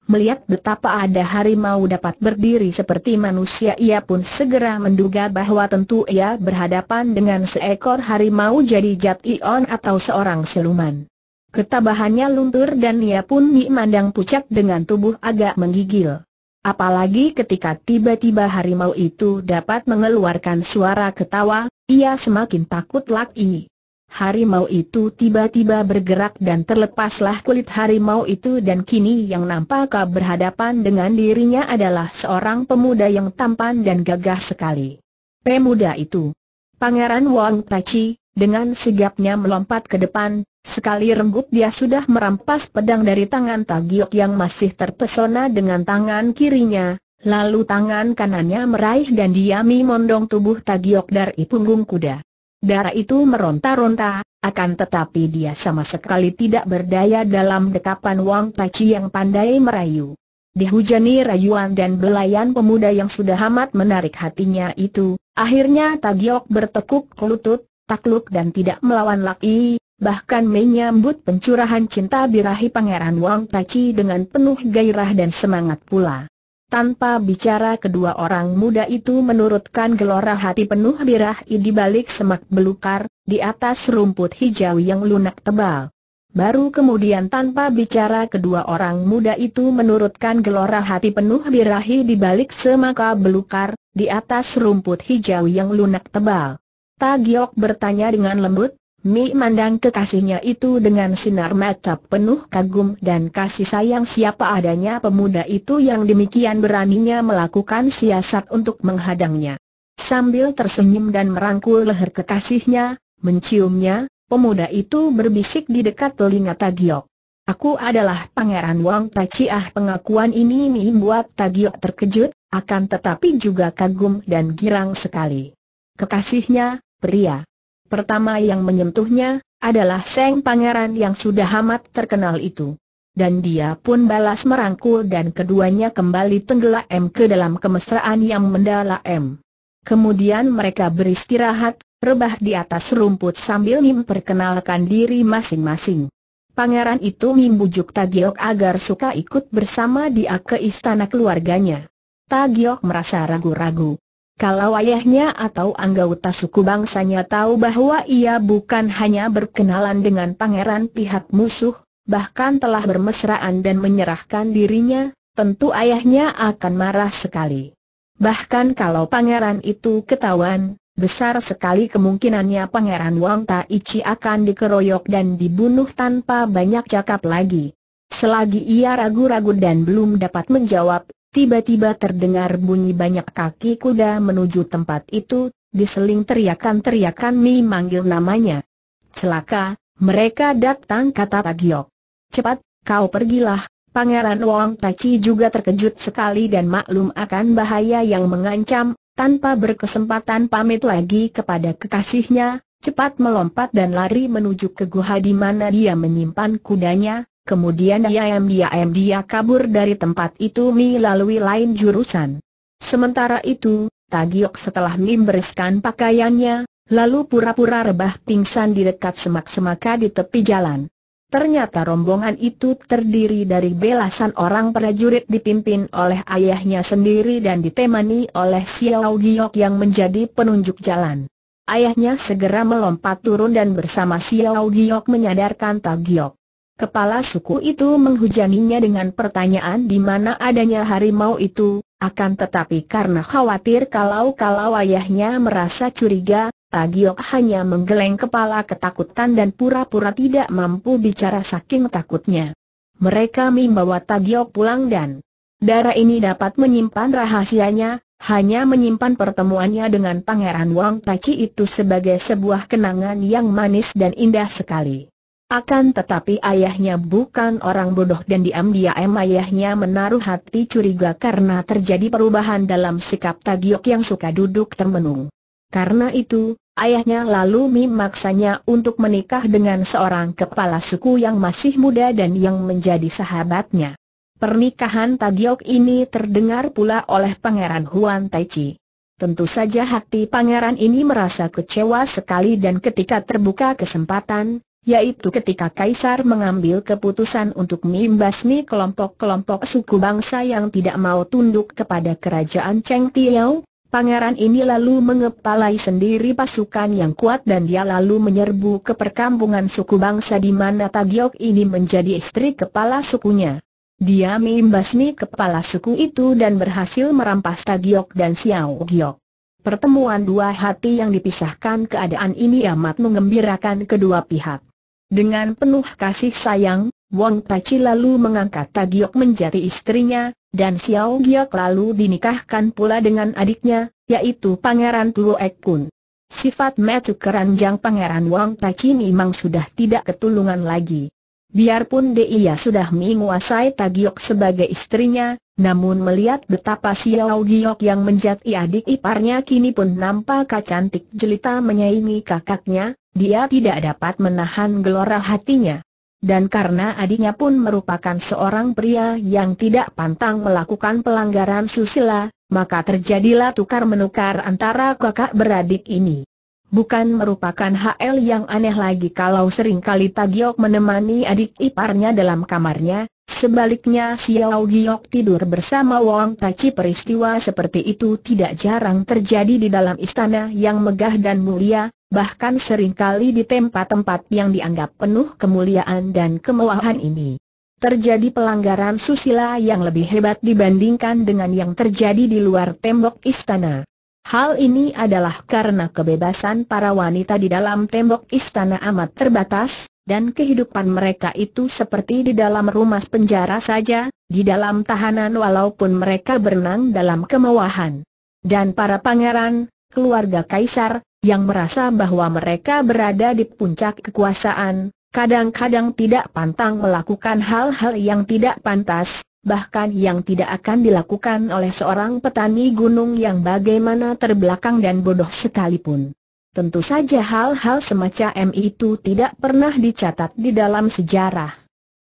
Melihat betapa ada harimau dapat berdiri seperti manusia ia pun segera menduga bahwa tentu ia berhadapan dengan seekor harimau jadi jat ion atau seorang siluman. Ketabahannya luntur dan ia pun memandang pucat dengan tubuh agak menggigil. Apalagi ketika tiba-tiba harimau itu dapat mengeluarkan suara ketawa, ia semakin takut lagi. Harimau itu tiba-tiba bergerak dan terlepaslah kulit harimau itu dan kini yang nampak berhadapan dengan dirinya adalah seorang pemuda yang tampan dan gagah sekali. Pemuda itu, Pangeran Wang Tachi, dengan sigapnya melompat ke depan, sekali renggut dia sudah merampas pedang dari tangan Tagiok yang masih terpesona dengan tangan kirinya, lalu tangan kanannya meraih dan diami mondong tubuh Tagiok dari punggung kuda. Darah itu meronta-ronta, akan tetapi dia sama sekali tidak berdaya dalam dekapan Wang Paci yang pandai merayu. Dihujani rayuan dan belayan pemuda yang sudah amat menarik hatinya itu, akhirnya Tagiok bertekuk lutut, takluk dan tidak melawan Laki, bahkan menyambut pencurahan cinta birahi Pangeran Wang Paci dengan penuh gairah dan semangat pula. Tanpa bicara kedua orang muda itu menurutkan gelora hati penuh birahi di balik semak belukar, di atas rumput hijau yang lunak tebal. Baru kemudian tanpa bicara kedua orang muda itu menurutkan gelora hati penuh birahi di balik semak belukar, di atas rumput hijau yang lunak tebal. Tagiok bertanya dengan lembut, Mi mandang kekasihnya itu dengan sinar mata penuh kagum dan kasih sayang siapa adanya pemuda itu yang demikian beraninya melakukan siasat untuk menghadangnya. Sambil tersenyum dan merangkul leher kekasihnya, menciumnya, pemuda itu berbisik di dekat telinga Tagiok. Aku adalah Pangeran Wang ah pengakuan ini membuat Tagiok terkejut, akan tetapi juga kagum dan girang sekali. Kekasihnya, pria Pertama yang menyentuhnya, adalah Seng Pangeran yang sudah amat terkenal itu. Dan dia pun balas merangkul dan keduanya kembali tenggelam ke dalam kemesraan yang mendalam. Kemudian mereka beristirahat, rebah di atas rumput sambil memperkenalkan diri masing-masing. Pangeran itu membujuk Tagiok agar suka ikut bersama dia ke istana keluarganya. Tagiok merasa ragu-ragu, kalau ayahnya atau anggota suku bangsanya tahu bahwa ia bukan hanya berkenalan dengan pangeran pihak musuh, bahkan telah bermesraan dan menyerahkan dirinya, tentu ayahnya akan marah sekali. Bahkan kalau pangeran itu ketahuan, besar sekali kemungkinannya pangeran Wang Taichi akan dikeroyok dan dibunuh tanpa banyak cakap lagi. Selagi ia ragu-ragu dan belum dapat menjawab, tiba-tiba terdengar bunyi banyak kaki kuda menuju tempat itu, diseling teriakan-teriakan Mi manggil namanya. Celaka, mereka datang kata Pak Giok. Cepat, kau pergilah, Pangeran Wong Taci juga terkejut sekali dan maklum akan bahaya yang mengancam, tanpa berkesempatan pamit lagi kepada kekasihnya, cepat melompat dan lari menuju ke guha di mana dia menyimpan kudanya, Kemudian diam-diam dia kabur dari tempat itu melalui lain jurusan. Sementara itu, Tagiok setelah membereskan pakaiannya, lalu pura-pura rebah pingsan di dekat semak semak di tepi jalan. Ternyata rombongan itu terdiri dari belasan orang prajurit dipimpin oleh ayahnya sendiri dan ditemani oleh Xiao Giok yang menjadi penunjuk jalan. Ayahnya segera melompat turun dan bersama Xiao Giok menyadarkan Tagiok. Kepala suku itu menghujaninya dengan pertanyaan di mana adanya harimau itu, akan tetapi karena khawatir kalau-kalau ayahnya merasa curiga, Tagiok hanya menggeleng kepala ketakutan dan pura-pura tidak mampu bicara saking takutnya. Mereka membawa Tagiok pulang dan darah ini dapat menyimpan rahasianya, hanya menyimpan pertemuannya dengan Pangeran Wang Taci itu sebagai sebuah kenangan yang manis dan indah sekali. Akan tetapi ayahnya bukan orang bodoh dan diam-diam ayahnya menaruh hati curiga karena terjadi perubahan dalam sikap Tagiok yang suka duduk termenung. Karena itu, ayahnya lalu memaksanya untuk menikah dengan seorang kepala suku yang masih muda dan yang menjadi sahabatnya. Pernikahan Tagiok ini terdengar pula oleh Pangeran Huan Taichi. Tentu saja hati pangeran ini merasa kecewa sekali dan ketika terbuka kesempatan, yaitu ketika Kaisar mengambil keputusan untuk membasmi kelompok-kelompok suku bangsa yang tidak mau tunduk kepada kerajaan Cheng Tiao, pangeran ini lalu mengepalai sendiri pasukan yang kuat dan dia lalu menyerbu ke perkampungan suku bangsa di mana Tagiok ini menjadi istri kepala sukunya. Dia membasmi kepala suku itu dan berhasil merampas Tagiok dan Xiao Giok. Pertemuan dua hati yang dipisahkan keadaan ini amat mengembirakan kedua pihak. Dengan penuh kasih sayang, Wang Paci lalu mengangkat Tagiok menjadi istrinya, dan Xiao Giok lalu dinikahkan pula dengan adiknya, yaitu Pangeran Tuo Ek Kun. Sifat metu keranjang Pangeran Wang Paci memang sudah tidak ketulungan lagi. Biarpun dia sudah menguasai Tagiok sebagai istrinya, namun melihat betapa Xiao Giok yang menjadi adik iparnya kini pun nampak cantik jelita menyaingi kakaknya, dia tidak dapat menahan gelora hatinya. Dan karena adiknya pun merupakan seorang pria yang tidak pantang melakukan pelanggaran susila, maka terjadilah tukar-menukar antara kakak beradik ini. Bukan merupakan hal yang aneh lagi kalau seringkali Tagiok menemani adik iparnya dalam kamarnya, Sebaliknya Xiao Giok tidur bersama Wang Taci peristiwa seperti itu tidak jarang terjadi di dalam istana yang megah dan mulia, bahkan seringkali di tempat-tempat yang dianggap penuh kemuliaan dan kemewahan ini. Terjadi pelanggaran susila yang lebih hebat dibandingkan dengan yang terjadi di luar tembok istana. Hal ini adalah karena kebebasan para wanita di dalam tembok istana amat terbatas, dan kehidupan mereka itu seperti di dalam rumah penjara saja, di dalam tahanan walaupun mereka berenang dalam kemewahan. Dan para pangeran, keluarga kaisar, yang merasa bahwa mereka berada di puncak kekuasaan, kadang-kadang tidak pantang melakukan hal-hal yang tidak pantas, bahkan yang tidak akan dilakukan oleh seorang petani gunung yang bagaimana terbelakang dan bodoh sekalipun. Tentu saja hal-hal semacam itu tidak pernah dicatat di dalam sejarah.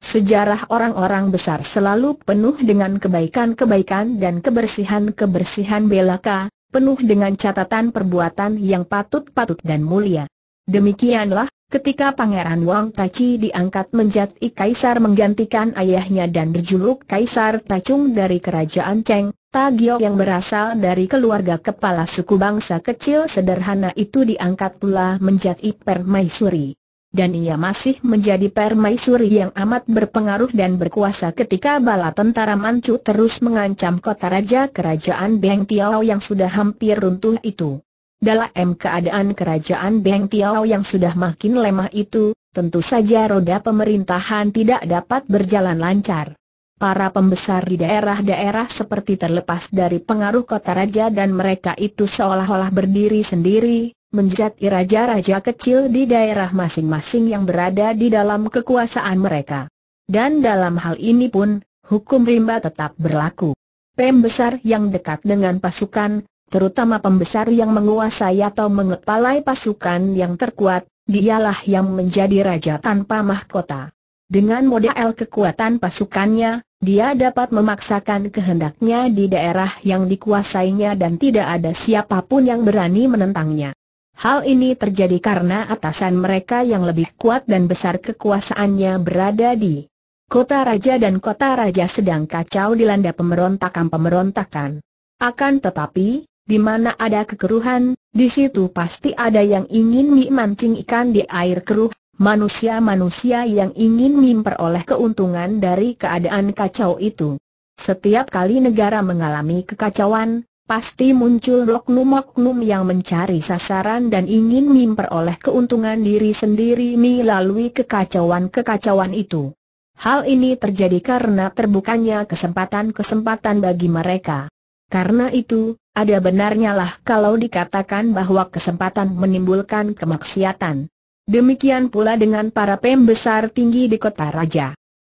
Sejarah orang-orang besar selalu penuh dengan kebaikan-kebaikan dan kebersihan-kebersihan belaka, penuh dengan catatan perbuatan yang patut-patut dan mulia. Demikianlah Ketika Pangeran Wang Taci diangkat menjadi kaisar menggantikan ayahnya dan berjuluk Kaisar Tacung dari Kerajaan Cheng, Giok yang berasal dari keluarga kepala suku bangsa kecil sederhana itu diangkat pula menjadi permaisuri. Dan ia masih menjadi permaisuri yang amat berpengaruh dan berkuasa ketika bala tentara Manchu terus mengancam kota raja kerajaan Beng Tiao yang sudah hampir runtuh itu. Dalam keadaan kerajaan Beng Tiao yang sudah makin lemah itu, tentu saja roda pemerintahan tidak dapat berjalan lancar. Para pembesar di daerah-daerah seperti terlepas dari pengaruh kota raja dan mereka itu seolah-olah berdiri sendiri, menjadi raja-raja kecil di daerah masing-masing yang berada di dalam kekuasaan mereka. Dan dalam hal ini pun, hukum rimba tetap berlaku. Pembesar yang dekat dengan pasukan, terutama pembesar yang menguasai atau mengepalai pasukan yang terkuat, dialah yang menjadi raja tanpa mahkota. Dengan modal kekuatan pasukannya, dia dapat memaksakan kehendaknya di daerah yang dikuasainya dan tidak ada siapapun yang berani menentangnya. Hal ini terjadi karena atasan mereka yang lebih kuat dan besar kekuasaannya berada di kota raja dan kota raja sedang kacau dilanda pemberontakan-pemberontakan. Akan tetapi, di mana ada kekeruhan, di situ pasti ada yang ingin memancing ikan di air keruh, manusia-manusia yang ingin memperoleh keuntungan dari keadaan kacau itu. Setiap kali negara mengalami kekacauan, pasti muncul loknum-loknum yang mencari sasaran dan ingin memperoleh keuntungan diri sendiri melalui kekacauan-kekacauan itu. Hal ini terjadi karena terbukanya kesempatan-kesempatan bagi mereka. Karena itu, ada benarnya lah kalau dikatakan bahwa kesempatan menimbulkan kemaksiatan. Demikian pula dengan para pembesar tinggi di kota raja.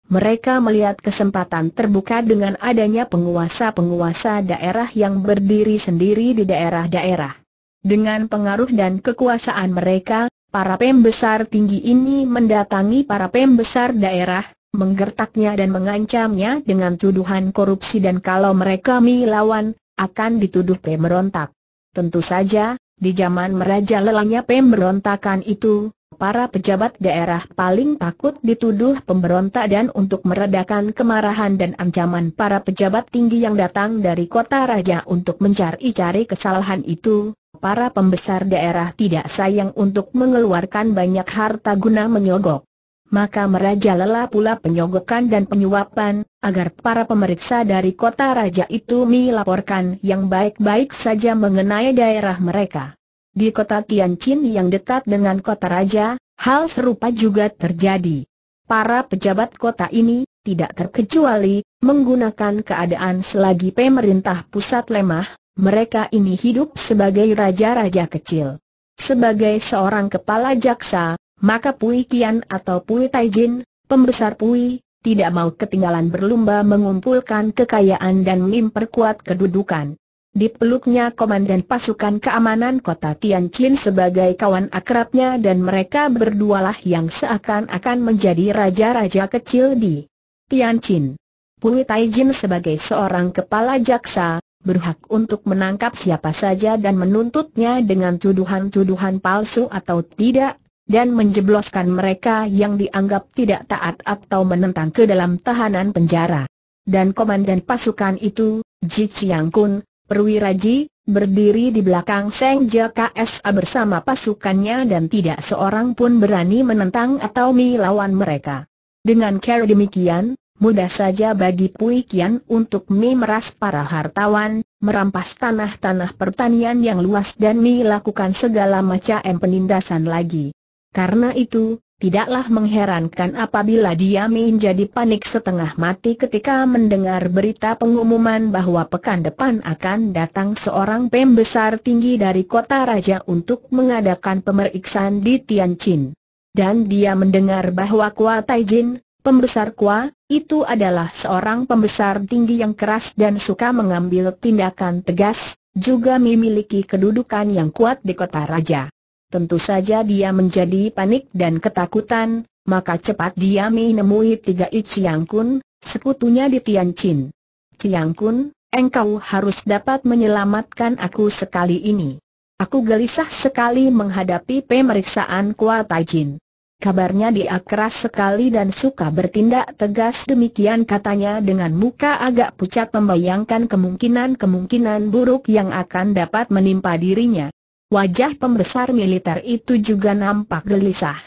Mereka melihat kesempatan terbuka dengan adanya penguasa-penguasa daerah yang berdiri sendiri di daerah-daerah. Dengan pengaruh dan kekuasaan mereka, para pembesar tinggi ini mendatangi para pembesar daerah, menggertaknya dan mengancamnya dengan tuduhan korupsi dan kalau mereka melawan, akan dituduh pemberontak. Tentu saja, di zaman meraja lelahnya pemberontakan itu, para pejabat daerah paling takut dituduh pemberontak dan untuk meredakan kemarahan dan ancaman para pejabat tinggi yang datang dari kota raja untuk mencari-cari kesalahan itu, para pembesar daerah tidak sayang untuk mengeluarkan banyak harta guna menyogok maka merajalela pula penyogokan dan penyuapan, agar para pemeriksa dari kota raja itu melaporkan yang baik-baik saja mengenai daerah mereka. Di kota Tianjin yang dekat dengan kota raja, hal serupa juga terjadi. Para pejabat kota ini, tidak terkecuali, menggunakan keadaan selagi pemerintah pusat lemah, mereka ini hidup sebagai raja-raja kecil. Sebagai seorang kepala jaksa, maka Pui Kian atau Pui Taijin, pembesar Pui, tidak mau ketinggalan berlumba mengumpulkan kekayaan dan memperkuat kedudukan. Di peluknya komandan pasukan keamanan kota Tianjin sebagai kawan akrabnya dan mereka berdualah yang seakan-akan menjadi raja-raja kecil di Tianjin. Pui Taijin sebagai seorang kepala jaksa, berhak untuk menangkap siapa saja dan menuntutnya dengan tuduhan-tuduhan palsu atau tidak, dan menjebloskan mereka yang dianggap tidak taat atau menentang ke dalam tahanan penjara. Dan komandan pasukan itu, Ji Chiang Kun, perwira Ji, berdiri di belakang Seng Jia KSA bersama pasukannya dan tidak seorang pun berani menentang atau melawan mereka. Dengan cara demikian, mudah saja bagi Pui Kian untuk memeras para hartawan, merampas tanah-tanah pertanian yang luas dan melakukan segala macam penindasan lagi. Karena itu, tidaklah mengherankan apabila dia menjadi panik setengah mati ketika mendengar berita pengumuman bahwa pekan depan akan datang seorang pembesar tinggi dari kota raja untuk mengadakan pemeriksaan di Tianjin. Dan dia mendengar bahwa Kua Taijin, pembesar Kua, itu adalah seorang pembesar tinggi yang keras dan suka mengambil tindakan tegas, juga memiliki kedudukan yang kuat di kota raja tentu saja dia menjadi panik dan ketakutan, maka cepat dia menemui tiga I Chiang Kun, sekutunya di Tianjin. Chiang Kun, engkau harus dapat menyelamatkan aku sekali ini. Aku gelisah sekali menghadapi pemeriksaan kuat Jin. Kabarnya dia keras sekali dan suka bertindak tegas demikian katanya dengan muka agak pucat membayangkan kemungkinan-kemungkinan buruk yang akan dapat menimpa dirinya. Wajah pembesar militer itu juga nampak gelisah.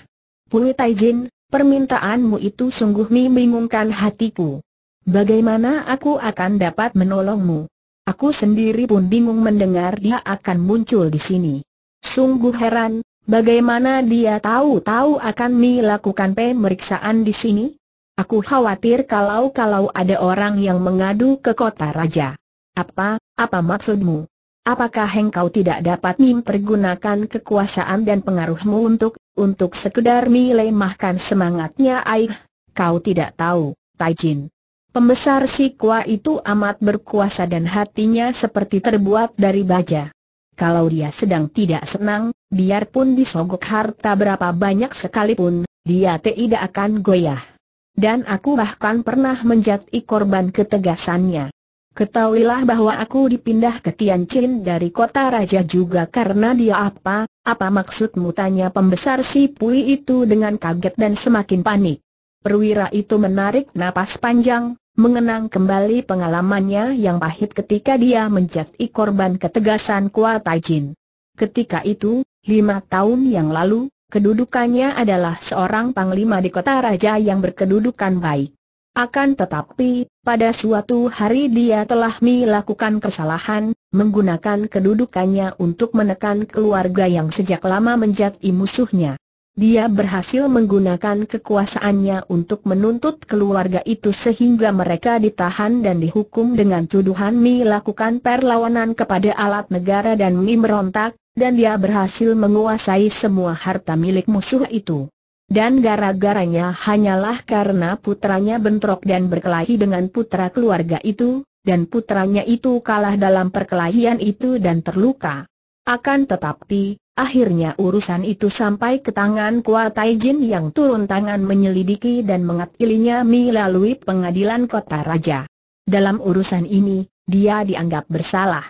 Pui Taijin, permintaanmu itu sungguh membingungkan hatiku. Bagaimana aku akan dapat menolongmu? Aku sendiri pun bingung mendengar dia akan muncul di sini. Sungguh heran, bagaimana dia tahu-tahu akan melakukan pemeriksaan di sini? Aku khawatir kalau-kalau ada orang yang mengadu ke kota raja. Apa, apa maksudmu? Apakah engkau tidak dapat mempergunakan kekuasaan dan pengaruhmu untuk, untuk sekedar melemahkan semangatnya air? Kau tidak tahu, Taijin. Pembesar si Kua itu amat berkuasa dan hatinya seperti terbuat dari baja. Kalau dia sedang tidak senang, biarpun disogok harta berapa banyak sekalipun, dia tidak akan goyah. Dan aku bahkan pernah menjadi korban ketegasannya. Ketahuilah bahwa aku dipindah ke Tianjin dari kota raja juga karena dia apa, apa maksudmu tanya pembesar si Pui itu dengan kaget dan semakin panik. Perwira itu menarik napas panjang, mengenang kembali pengalamannya yang pahit ketika dia menjadi korban ketegasan Kuat Tajin. Ketika itu, lima tahun yang lalu, kedudukannya adalah seorang panglima di kota raja yang berkedudukan baik. Akan tetapi, pada suatu hari dia telah melakukan kesalahan, menggunakan kedudukannya untuk menekan keluarga yang sejak lama menjadi musuhnya. Dia berhasil menggunakan kekuasaannya untuk menuntut keluarga itu sehingga mereka ditahan dan dihukum dengan tuduhan melakukan perlawanan kepada alat negara dan Mi merontak, dan dia berhasil menguasai semua harta milik musuh itu. Dan gara-garanya hanyalah karena putranya bentrok dan berkelahi dengan putra keluarga itu, dan putranya itu kalah dalam perkelahian itu dan terluka. Akan tetapi, akhirnya urusan itu sampai ke tangan Kuatai Jin yang turun tangan menyelidiki dan mengadilinya melalui pengadilan kota raja. Dalam urusan ini, dia dianggap bersalah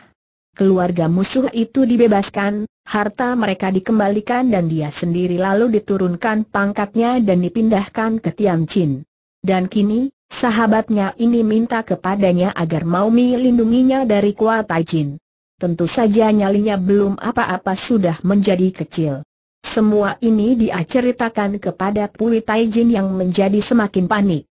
keluarga musuh itu dibebaskan, harta mereka dikembalikan dan dia sendiri lalu diturunkan pangkatnya dan dipindahkan ke Tianjin. Dan kini, sahabatnya ini minta kepadanya agar mau melindunginya dari Kuatai Taijin. Tentu saja nyalinya belum apa-apa sudah menjadi kecil. Semua ini dia ceritakan kepada Pui Taijin yang menjadi semakin panik.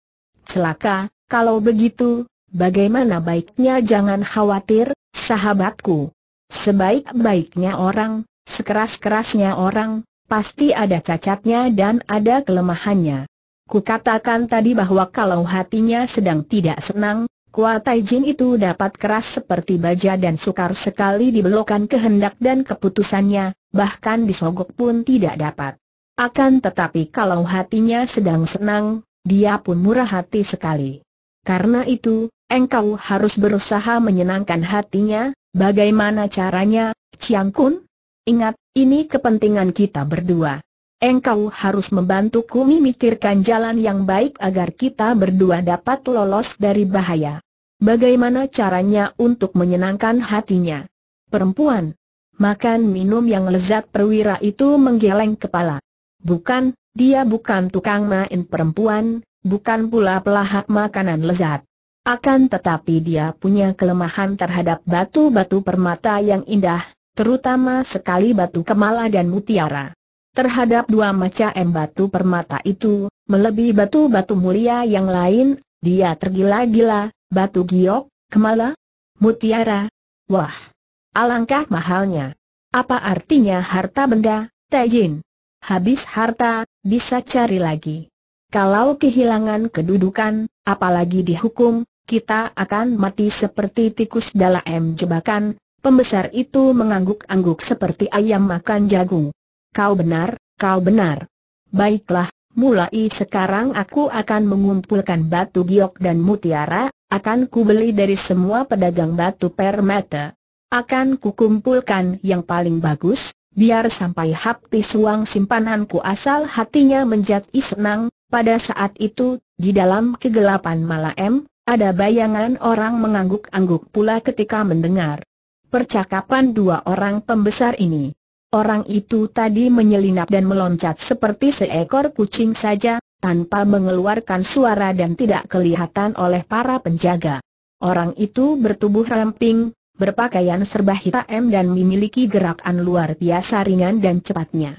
Celaka, kalau begitu, bagaimana baiknya jangan khawatir, Sahabatku, sebaik-baiknya orang, sekeras-kerasnya orang, pasti ada cacatnya dan ada kelemahannya. Kukatakan tadi bahwa kalau hatinya sedang tidak senang, Kuatai Jin itu dapat keras seperti baja dan sukar sekali dibelokkan kehendak dan keputusannya, bahkan disogok pun tidak dapat. Akan tetapi kalau hatinya sedang senang, dia pun murah hati sekali. Karena itu, engkau harus berusaha menyenangkan hatinya, bagaimana caranya, Chiang Kun? Ingat, ini kepentingan kita berdua. Engkau harus membantuku memikirkan jalan yang baik agar kita berdua dapat lolos dari bahaya. Bagaimana caranya untuk menyenangkan hatinya? Perempuan. Makan minum yang lezat perwira itu menggeleng kepala. Bukan, dia bukan tukang main perempuan, bukan pula pelahap makanan lezat. Akan tetapi dia punya kelemahan terhadap batu-batu permata yang indah, terutama sekali batu kemala dan mutiara. Terhadap dua macam batu permata itu, melebihi batu-batu mulia yang lain, dia tergila-gila, batu giok, kemala, mutiara. Wah! Alangkah mahalnya. Apa artinya harta benda, Taijin? Habis harta, bisa cari lagi. Kalau kehilangan kedudukan, apalagi dihukum, kita akan mati seperti tikus dalam jebakan, pembesar itu mengangguk-angguk seperti ayam makan jagung. Kau benar, kau benar. Baiklah, mulai sekarang aku akan mengumpulkan batu giok dan mutiara, akan kubeli dari semua pedagang batu permata. Akan kukumpulkan yang paling bagus, biar sampai hapti suang simpananku asal hatinya menjadi senang, pada saat itu, di dalam kegelapan malam, ada bayangan orang mengangguk-angguk pula ketika mendengar percakapan dua orang pembesar ini. Orang itu tadi menyelinap dan meloncat seperti seekor kucing saja, tanpa mengeluarkan suara dan tidak kelihatan oleh para penjaga. Orang itu bertubuh ramping, berpakaian serba hitam dan memiliki gerakan luar biasa ringan dan cepatnya.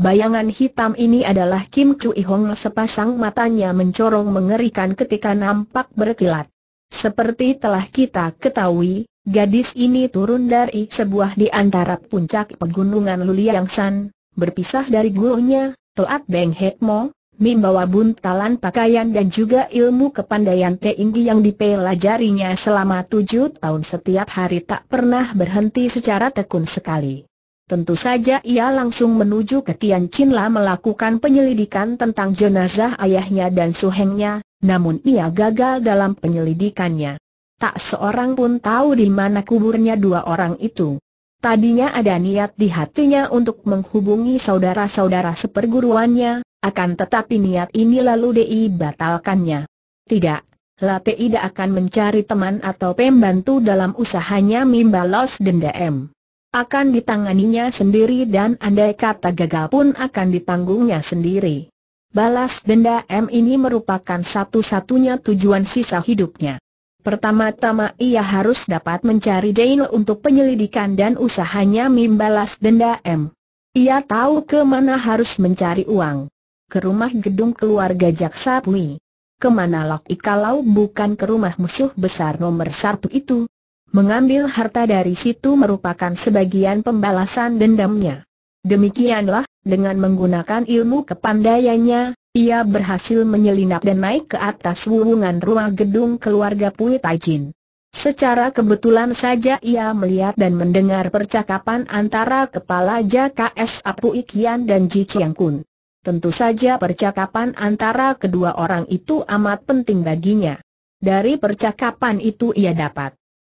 Bayangan hitam ini adalah Kim Cui Hong sepasang matanya mencorong mengerikan ketika nampak berkilat. Seperti telah kita ketahui, gadis ini turun dari sebuah di antara puncak pegunungan Luliang San, berpisah dari gurunya, Toat Beng Mo, membawa buntalan pakaian dan juga ilmu kepandaian Teinggi yang dipelajarinya selama tujuh tahun setiap hari tak pernah berhenti secara tekun sekali. Tentu saja ia langsung menuju ke Tian La melakukan penyelidikan tentang jenazah ayahnya dan suhengnya, namun ia gagal dalam penyelidikannya. Tak seorang pun tahu di mana kuburnya dua orang itu. Tadinya ada niat di hatinya untuk menghubungi saudara-saudara seperguruannya, akan tetapi niat ini lalu Dei batalkannya. Tidak, Lati tidak akan mencari teman atau pembantu dalam usahanya mimbalos dendam akan ditanganinya sendiri dan andai kata gagal pun akan ditanggungnya sendiri. Balas denda M ini merupakan satu-satunya tujuan sisa hidupnya. Pertama-tama ia harus dapat mencari Jane untuk penyelidikan dan usahanya membalas denda M. Ia tahu ke mana harus mencari uang. Ke rumah gedung keluarga Jaksa Pui. Kemana Lok Ikalau bukan ke rumah musuh besar nomor satu itu? Mengambil harta dari situ merupakan sebagian pembalasan dendamnya. Demikianlah, dengan menggunakan ilmu kepandaiannya, ia berhasil menyelinap dan naik ke atas wulungan ruang gedung keluarga Pui Taijin. Secara kebetulan saja ia melihat dan mendengar percakapan antara kepala JKS Apu Ikian dan Ji Chiang Kun. Tentu saja percakapan antara kedua orang itu amat penting baginya. Dari percakapan itu ia dapat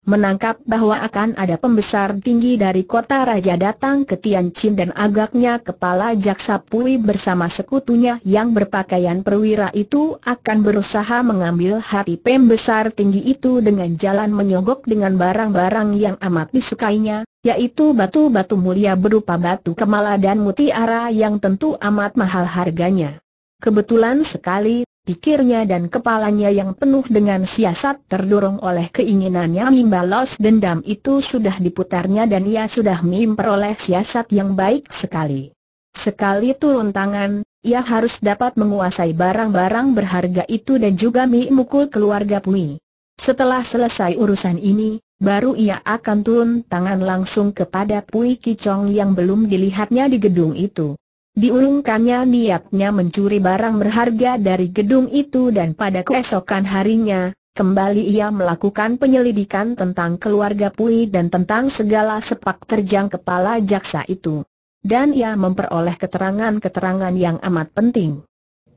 menangkap bahwa akan ada pembesar tinggi dari kota raja datang ke Tianjin dan agaknya kepala jaksa Pui bersama sekutunya yang berpakaian perwira itu akan berusaha mengambil hati pembesar tinggi itu dengan jalan menyogok dengan barang-barang yang amat disukainya, yaitu batu-batu mulia berupa batu kemala dan mutiara yang tentu amat mahal harganya. Kebetulan sekali, pikirnya dan kepalanya yang penuh dengan siasat terdorong oleh keinginannya membalas dendam itu sudah diputarnya dan ia sudah memperoleh siasat yang baik sekali. Sekali turun tangan, ia harus dapat menguasai barang-barang berharga itu dan juga memukul keluarga Pui. Setelah selesai urusan ini, baru ia akan turun tangan langsung kepada Pui Kicong yang belum dilihatnya di gedung itu. Diulungkannya niatnya mencuri barang berharga dari gedung itu dan pada keesokan harinya, kembali ia melakukan penyelidikan tentang keluarga Pui dan tentang segala sepak terjang kepala jaksa itu. Dan ia memperoleh keterangan-keterangan yang amat penting.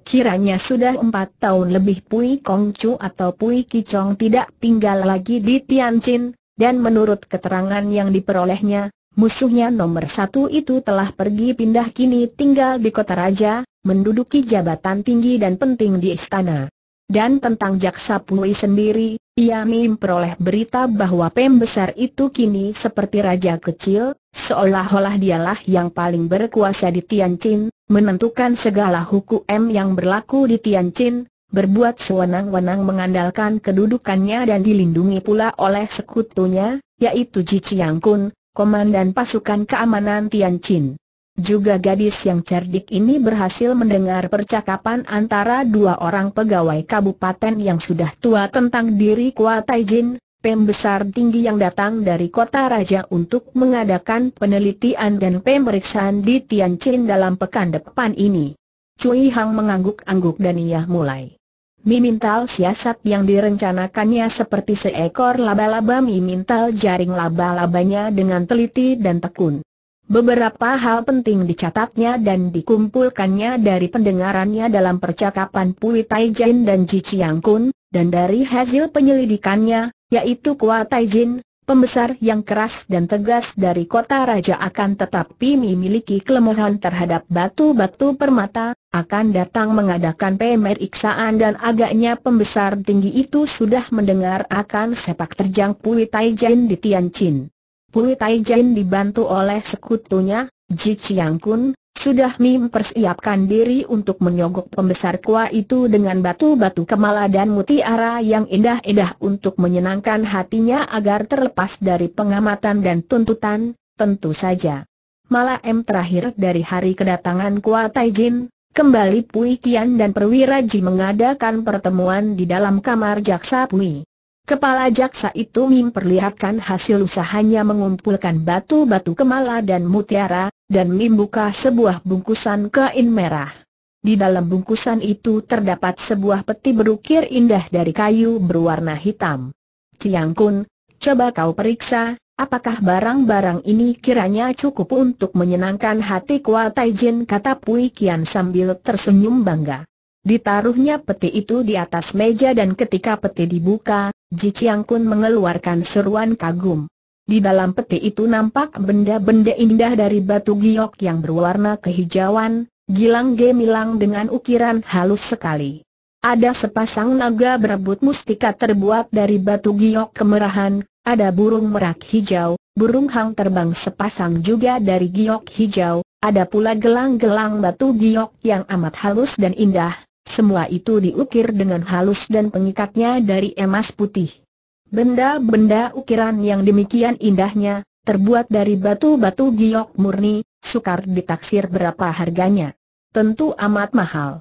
Kiranya sudah empat tahun lebih Pui Kong Chu atau Pui Kichong tidak tinggal lagi di Tianjin, dan menurut keterangan yang diperolehnya, Musuhnya nomor satu itu telah pergi pindah kini tinggal di kota raja, menduduki jabatan tinggi dan penting di istana. Dan tentang Jaksa Pui sendiri, ia memperoleh berita bahwa pem Besar itu kini seperti raja kecil, seolah-olah dialah yang paling berkuasa di Tianjin, menentukan segala hukum yang berlaku di Tianjin, berbuat sewenang-wenang mengandalkan kedudukannya dan dilindungi pula oleh sekutunya, yaitu Ji Chiang Kun, komandan pasukan keamanan Tianjin. Juga gadis yang cerdik ini berhasil mendengar percakapan antara dua orang pegawai kabupaten yang sudah tua tentang diri Tai Jin, pembesar tinggi yang datang dari kota raja untuk mengadakan penelitian dan pemeriksaan di Tianjin dalam pekan depan ini. Cui Hang mengangguk-angguk dan ia mulai. Mimintal siasat yang direncanakannya seperti seekor laba-laba mimintal jaring laba-labanya dengan teliti dan tekun. Beberapa hal penting dicatatnya dan dikumpulkannya dari pendengarannya dalam percakapan Pui Taijin dan Ji Chiang Kun, dan dari hasil penyelidikannya, yaitu Kua Taijin, Pembesar yang keras dan tegas dari kota raja akan tetapi memiliki kelemahan terhadap batu-batu permata, akan datang mengadakan pemeriksaan dan agaknya pembesar tinggi itu sudah mendengar akan sepak terjang Pui Taijin di Tianjin. Pui Taijin dibantu oleh sekutunya, Ji Chiang Kun, sudah Mim persiapkan diri untuk menyogok pembesar kuah itu dengan batu-batu kemala dan mutiara yang indah-indah untuk menyenangkan hatinya agar terlepas dari pengamatan dan tuntutan, tentu saja. Malah M terakhir dari hari kedatangan kuah Taijin, kembali Pui Kian dan Perwira Ji mengadakan pertemuan di dalam kamar jaksa Pui. Kepala jaksa itu memperlihatkan hasil usahanya mengumpulkan batu-batu kemala dan mutiara, dan membuka sebuah bungkusan kain merah. Di dalam bungkusan itu terdapat sebuah peti berukir indah dari kayu berwarna hitam. Ciang Kun, coba kau periksa, apakah barang-barang ini kiranya cukup untuk menyenangkan hati Kuatai Jin kata Pui Kian sambil tersenyum bangga. Ditaruhnya peti itu di atas meja dan ketika peti dibuka, Ji Chiang Kun mengeluarkan seruan kagum. Di dalam peti itu nampak benda-benda indah dari batu giok yang berwarna kehijauan, gilang gemilang dengan ukiran halus sekali. Ada sepasang naga berebut mustika terbuat dari batu giok kemerahan, ada burung merak hijau, burung hang terbang sepasang juga dari giok hijau, ada pula gelang-gelang batu giok yang amat halus dan indah, semua itu diukir dengan halus dan pengikatnya dari emas putih. Benda-benda ukiran yang demikian indahnya, terbuat dari batu-batu giok murni, sukar ditaksir berapa harganya. Tentu amat mahal.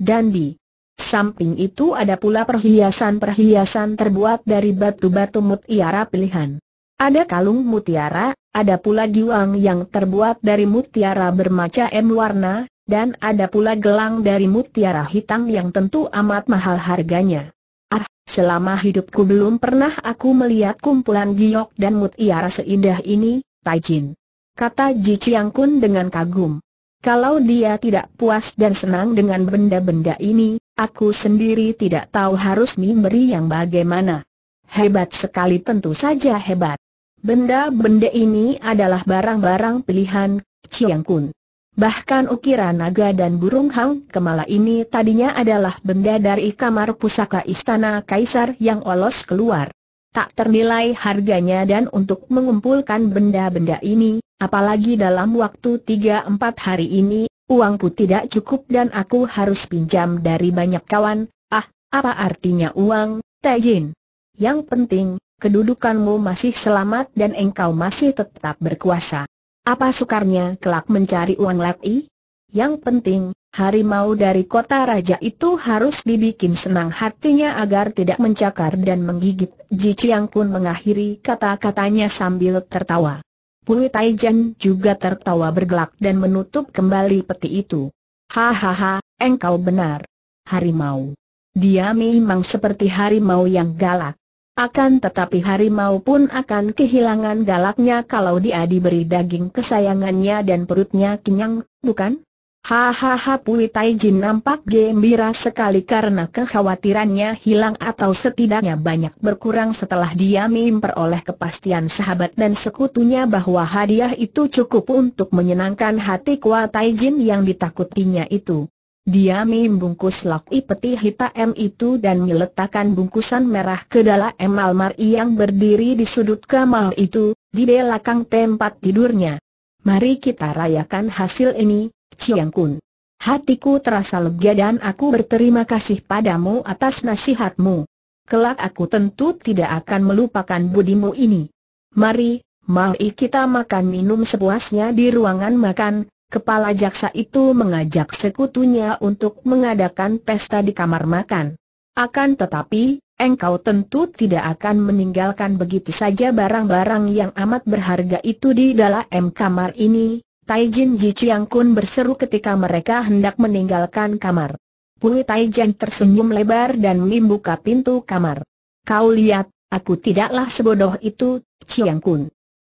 Dan di samping itu ada pula perhiasan-perhiasan terbuat dari batu-batu mutiara pilihan. Ada kalung mutiara, ada pula giwang yang terbuat dari mutiara bermacam warna, dan ada pula gelang dari mutiara hitam yang tentu amat mahal harganya. Ah, selama hidupku belum pernah aku melihat kumpulan giok dan mutiara seindah ini, Jin. Kata Ji Chiang Kun dengan kagum. Kalau dia tidak puas dan senang dengan benda-benda ini, aku sendiri tidak tahu harus memberi yang bagaimana. Hebat sekali tentu saja hebat. Benda-benda ini adalah barang-barang pilihan, Chiang Kun. Bahkan ukiran naga dan burung hang kemala ini tadinya adalah benda dari kamar pusaka istana kaisar yang olos keluar. Tak ternilai harganya dan untuk mengumpulkan benda-benda ini, apalagi dalam waktu 3-4 hari ini, uangku tidak cukup dan aku harus pinjam dari banyak kawan. Ah, apa artinya uang, Tajin? Yang penting, kedudukanmu masih selamat dan engkau masih tetap berkuasa. Apa sukarnya kelak mencari uang lagi? Yang penting, harimau dari kota raja itu harus dibikin senang hatinya agar tidak mencakar dan menggigit. Ji Chiang Kun mengakhiri kata-katanya sambil tertawa. Pui Taijan juga tertawa bergelak dan menutup kembali peti itu. Hahaha, engkau benar. Harimau. Dia memang seperti harimau yang galak. Akan tetapi harimau pun akan kehilangan galaknya kalau dia diberi daging kesayangannya dan perutnya kenyang, bukan? Hahaha Pui Taijin nampak gembira sekali karena kekhawatirannya hilang atau setidaknya banyak berkurang setelah dia memperoleh kepastian sahabat dan sekutunya bahwa hadiah itu cukup untuk menyenangkan hati Kua Tai yang ditakutinya itu. Dia membungkus laki peti hitam itu dan meletakkan bungkusan merah ke dalam almari yang berdiri di sudut kamar itu, di belakang tempat tidurnya. Mari kita rayakan hasil ini, Chiang Kun. Hatiku terasa lega dan aku berterima kasih padamu atas nasihatmu. Kelak aku tentu tidak akan melupakan budimu ini. Mari, mari kita makan minum sepuasnya di ruangan makan, kepala jaksa itu mengajak sekutunya untuk mengadakan pesta di kamar makan. Akan tetapi, engkau tentu tidak akan meninggalkan begitu saja barang-barang yang amat berharga itu di dalam kamar ini. Taijin Ji Chiang Kun berseru ketika mereka hendak meninggalkan kamar. Puli Taijin tersenyum lebar dan membuka pintu kamar. Kau lihat, aku tidaklah sebodoh itu, Chiang Kun.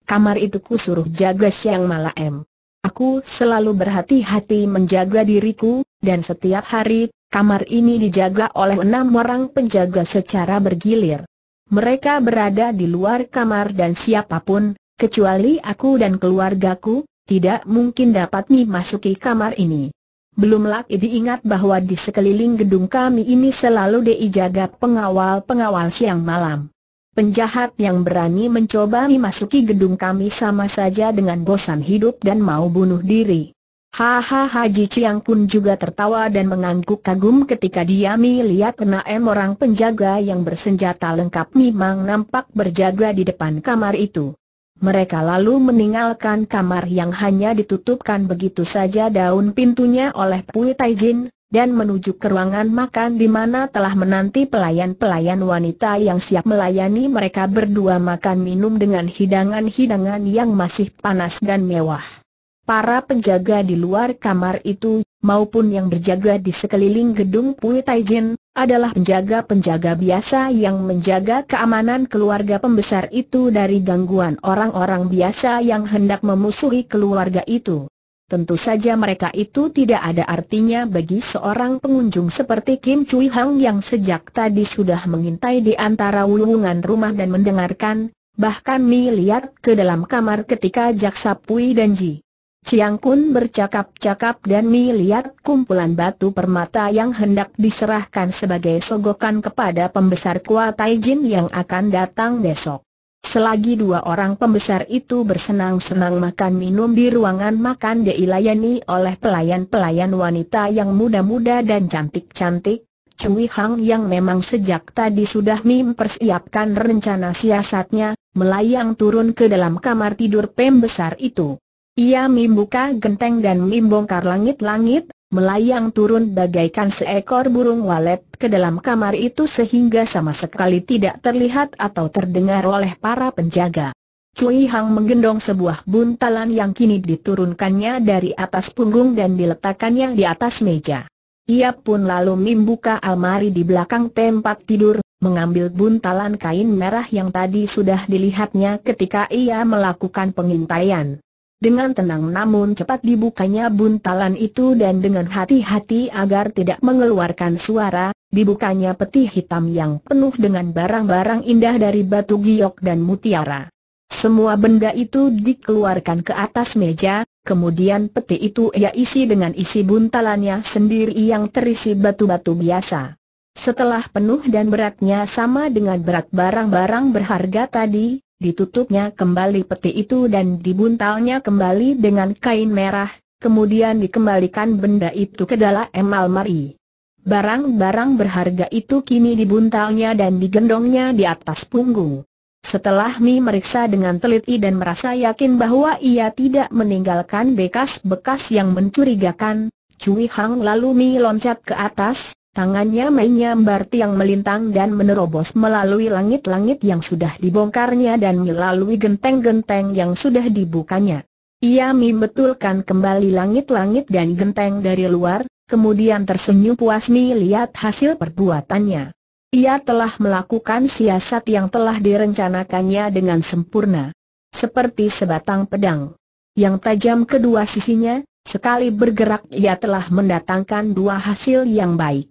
Kamar itu ku suruh jaga siang malam. Aku selalu berhati-hati menjaga diriku, dan setiap hari, kamar ini dijaga oleh enam orang penjaga secara bergilir. Mereka berada di luar kamar dan siapapun, kecuali aku dan keluargaku, tidak mungkin dapat memasuki kamar ini. Belum lagi diingat bahwa di sekeliling gedung kami ini selalu dijaga pengawal-pengawal siang malam. Penjahat yang berani mencoba memasuki gedung kami sama saja dengan bosan hidup dan mau bunuh diri. Hahaha Haji Chiang pun juga tertawa dan mengangguk kagum ketika dia melihat enam orang penjaga yang bersenjata lengkap memang nampak berjaga di depan kamar itu. Mereka lalu meninggalkan kamar yang hanya ditutupkan begitu saja daun pintunya oleh Pui Taijin, dan menuju ke ruangan makan di mana telah menanti pelayan-pelayan wanita yang siap melayani mereka berdua makan minum dengan hidangan-hidangan yang masih panas dan mewah. Para penjaga di luar kamar itu, maupun yang berjaga di sekeliling gedung Pui Taijin, adalah penjaga-penjaga biasa yang menjaga keamanan keluarga pembesar itu dari gangguan orang-orang biasa yang hendak memusuhi keluarga itu. Tentu saja mereka itu tidak ada artinya bagi seorang pengunjung seperti Kim Chui Hang yang sejak tadi sudah mengintai di antara wulungan rumah dan mendengarkan, bahkan melihat ke dalam kamar ketika Jaksa Pui dan Ji. Chiang Kun bercakap-cakap dan melihat kumpulan batu permata yang hendak diserahkan sebagai sogokan kepada pembesar Kua Taijin yang akan datang besok. Selagi dua orang pembesar itu bersenang-senang makan minum di ruangan makan dilayani oleh pelayan-pelayan wanita yang muda-muda dan cantik-cantik, Cui Hang yang memang sejak tadi sudah mempersiapkan rencana siasatnya, melayang turun ke dalam kamar tidur pembesar itu. Ia membuka genteng dan membongkar langit-langit, melayang turun bagaikan seekor burung walet ke dalam kamar itu sehingga sama sekali tidak terlihat atau terdengar oleh para penjaga. Cui Hang menggendong sebuah buntalan yang kini diturunkannya dari atas punggung dan diletakkannya di atas meja. Ia pun lalu membuka almari di belakang tempat tidur, mengambil buntalan kain merah yang tadi sudah dilihatnya ketika ia melakukan pengintaian. Dengan tenang namun cepat dibukanya buntalan itu dan dengan hati-hati agar tidak mengeluarkan suara, dibukanya peti hitam yang penuh dengan barang-barang indah dari batu giok dan mutiara. Semua benda itu dikeluarkan ke atas meja, kemudian peti itu ia isi dengan isi buntalannya sendiri yang terisi batu-batu biasa. Setelah penuh dan beratnya sama dengan berat barang-barang berharga tadi, ditutupnya kembali peti itu dan dibuntalnya kembali dengan kain merah, kemudian dikembalikan benda itu ke dalam almari. Barang-barang berharga itu kini dibuntalnya dan digendongnya di atas punggung. Setelah Mi meriksa dengan teliti dan merasa yakin bahwa ia tidak meninggalkan bekas-bekas yang mencurigakan, Cui Hang lalu Mi loncat ke atas, Tangannya menyambar tiang melintang dan menerobos melalui langit-langit yang sudah dibongkarnya dan melalui genteng-genteng yang sudah dibukanya. Ia membetulkan kembali langit-langit dan genteng dari luar, kemudian tersenyum puas melihat hasil perbuatannya. Ia telah melakukan siasat yang telah direncanakannya dengan sempurna. Seperti sebatang pedang. Yang tajam kedua sisinya, sekali bergerak ia telah mendatangkan dua hasil yang baik.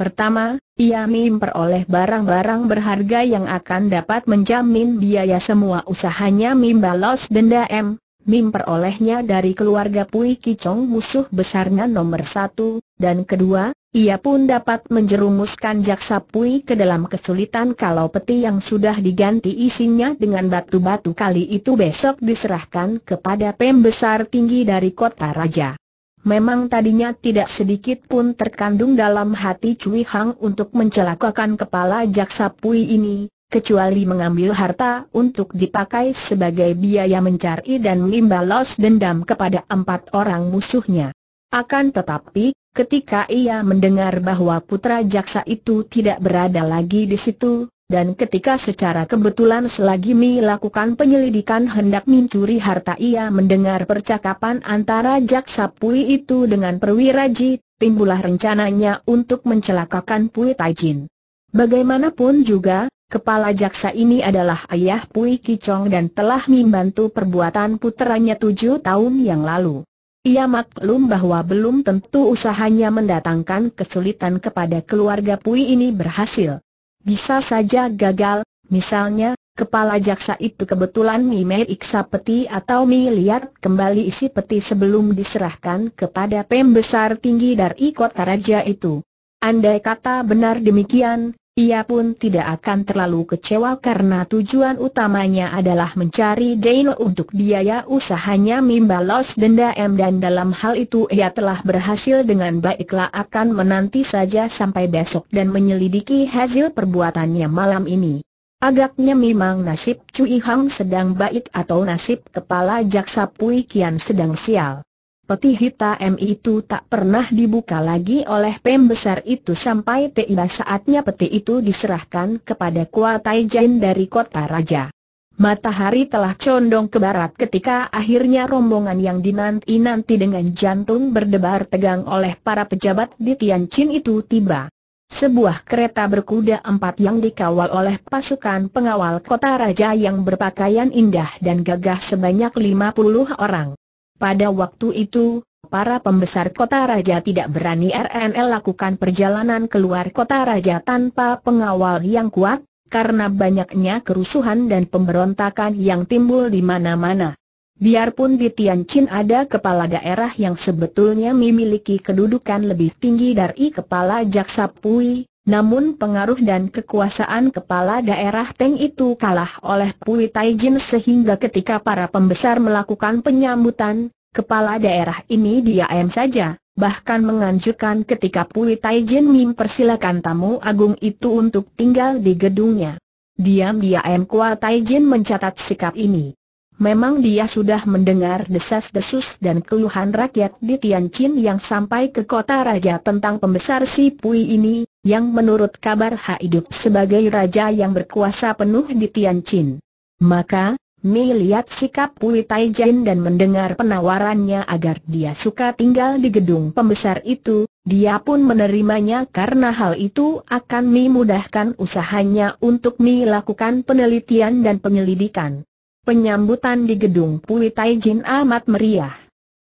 Pertama, ia memperoleh barang-barang berharga yang akan dapat menjamin biaya semua usahanya membalas denda M. Mim dari keluarga Pui Kicong musuh besarnya nomor satu, dan kedua, ia pun dapat menjerumuskan jaksa Pui ke dalam kesulitan kalau peti yang sudah diganti isinya dengan batu-batu kali itu besok diserahkan kepada pembesar tinggi dari kota raja. Memang tadinya tidak sedikit pun terkandung dalam hati Cui Hang untuk mencelakakan kepala jaksa Pui ini, kecuali mengambil harta untuk dipakai sebagai biaya mencari dan membalas dendam kepada empat orang musuhnya. Akan tetapi, ketika ia mendengar bahwa putra jaksa itu tidak berada lagi di situ, dan ketika secara kebetulan selagi Mi lakukan penyelidikan hendak mencuri harta ia mendengar percakapan antara jaksa Pui itu dengan perwira Ji, timbulah rencananya untuk mencelakakan Pui Taijin. Bagaimanapun juga, kepala jaksa ini adalah ayah Pui Kicong dan telah membantu perbuatan puteranya tujuh tahun yang lalu. Ia maklum bahwa belum tentu usahanya mendatangkan kesulitan kepada keluarga Pui ini berhasil. Bisa saja gagal, misalnya, kepala jaksa itu kebetulan iksa peti atau miliar kembali isi peti sebelum diserahkan kepada pembesar tinggi dari kota raja itu. Andai kata benar demikian, ia pun tidak akan terlalu kecewa karena tujuan utamanya adalah mencari Dino untuk biaya usahanya denda M dan dalam hal itu ia telah berhasil dengan baiklah akan menanti saja sampai besok dan menyelidiki hasil perbuatannya malam ini. Agaknya memang nasib Cui Hang sedang baik atau nasib kepala jaksa Pui Kian sedang sial. Peti hitam itu tak pernah dibuka lagi oleh pembesar itu sampai tiba saatnya peti itu diserahkan kepada Kuatai Jain dari kota raja. Matahari telah condong ke barat ketika akhirnya rombongan yang dinanti-nanti dengan jantung berdebar tegang oleh para pejabat di Tianjin itu tiba. Sebuah kereta berkuda empat yang dikawal oleh pasukan pengawal kota raja yang berpakaian indah dan gagah sebanyak 50 orang. Pada waktu itu, para pembesar kota raja tidak berani RNL lakukan perjalanan keluar kota raja tanpa pengawal yang kuat, karena banyaknya kerusuhan dan pemberontakan yang timbul di mana-mana. Biarpun di Tianjin ada kepala daerah yang sebetulnya memiliki kedudukan lebih tinggi dari kepala jaksa Pui, namun pengaruh dan kekuasaan kepala daerah Teng itu kalah oleh Pui Taijin sehingga ketika para pembesar melakukan penyambutan, kepala daerah ini diam saja, bahkan menganjurkan ketika Pui Taijin mempersilakan tamu agung itu untuk tinggal di gedungnya. Diam-diam Kua Taijin mencatat sikap ini. Memang dia sudah mendengar desas-desus dan keluhan rakyat di Tianjin yang sampai ke kota raja tentang pembesar si Pui ini, yang menurut kabar Ha hidup sebagai raja yang berkuasa penuh di Tianjin. Maka, Mi lihat sikap Pui Jin dan mendengar penawarannya agar dia suka tinggal di gedung pembesar itu, dia pun menerimanya karena hal itu akan Mi mudahkan usahanya untuk Mi lakukan penelitian dan penyelidikan. Penyambutan di gedung Pui Jin amat meriah.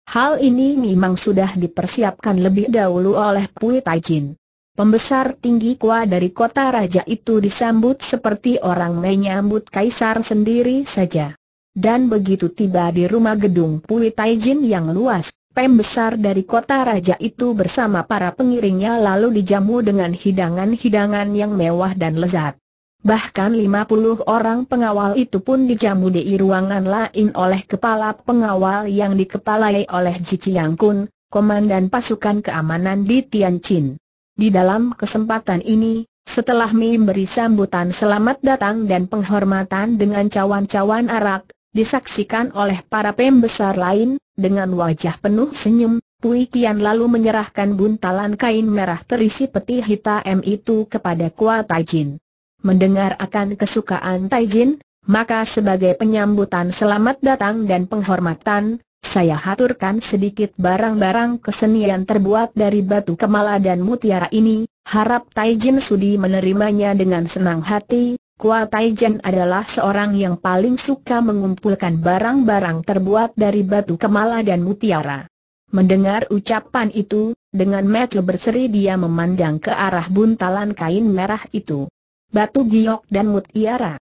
Hal ini memang sudah dipersiapkan lebih dahulu oleh Pui Jin. Pembesar tinggi Kuah dari kota raja itu disambut seperti orang menyambut kaisar sendiri saja. Dan begitu tiba di rumah gedung Pui Taijin yang luas, pembesar dari kota raja itu bersama para pengiringnya lalu dijamu dengan hidangan-hidangan yang mewah dan lezat. Bahkan 50 orang pengawal itu pun dijamu di ruangan lain oleh kepala pengawal yang dikepalai oleh Ji Chiang Kun, komandan pasukan keamanan di Tianjin. Di dalam kesempatan ini, setelah beri sambutan selamat datang dan penghormatan dengan cawan-cawan arak, disaksikan oleh para pembesar lain, dengan wajah penuh senyum, Pui Kian lalu menyerahkan buntalan kain merah terisi peti hitam itu kepada Kua Taijin. Mendengar akan kesukaan Taijin, maka sebagai penyambutan selamat datang dan penghormatan, saya haturkan sedikit barang-barang kesenian terbuat dari batu kemala dan mutiara ini, harap Taijin Sudi menerimanya dengan senang hati, Kua Taijin adalah seorang yang paling suka mengumpulkan barang-barang terbuat dari batu kemala dan mutiara. Mendengar ucapan itu, dengan mata berseri dia memandang ke arah buntalan kain merah itu. Batu giok dan mutiara.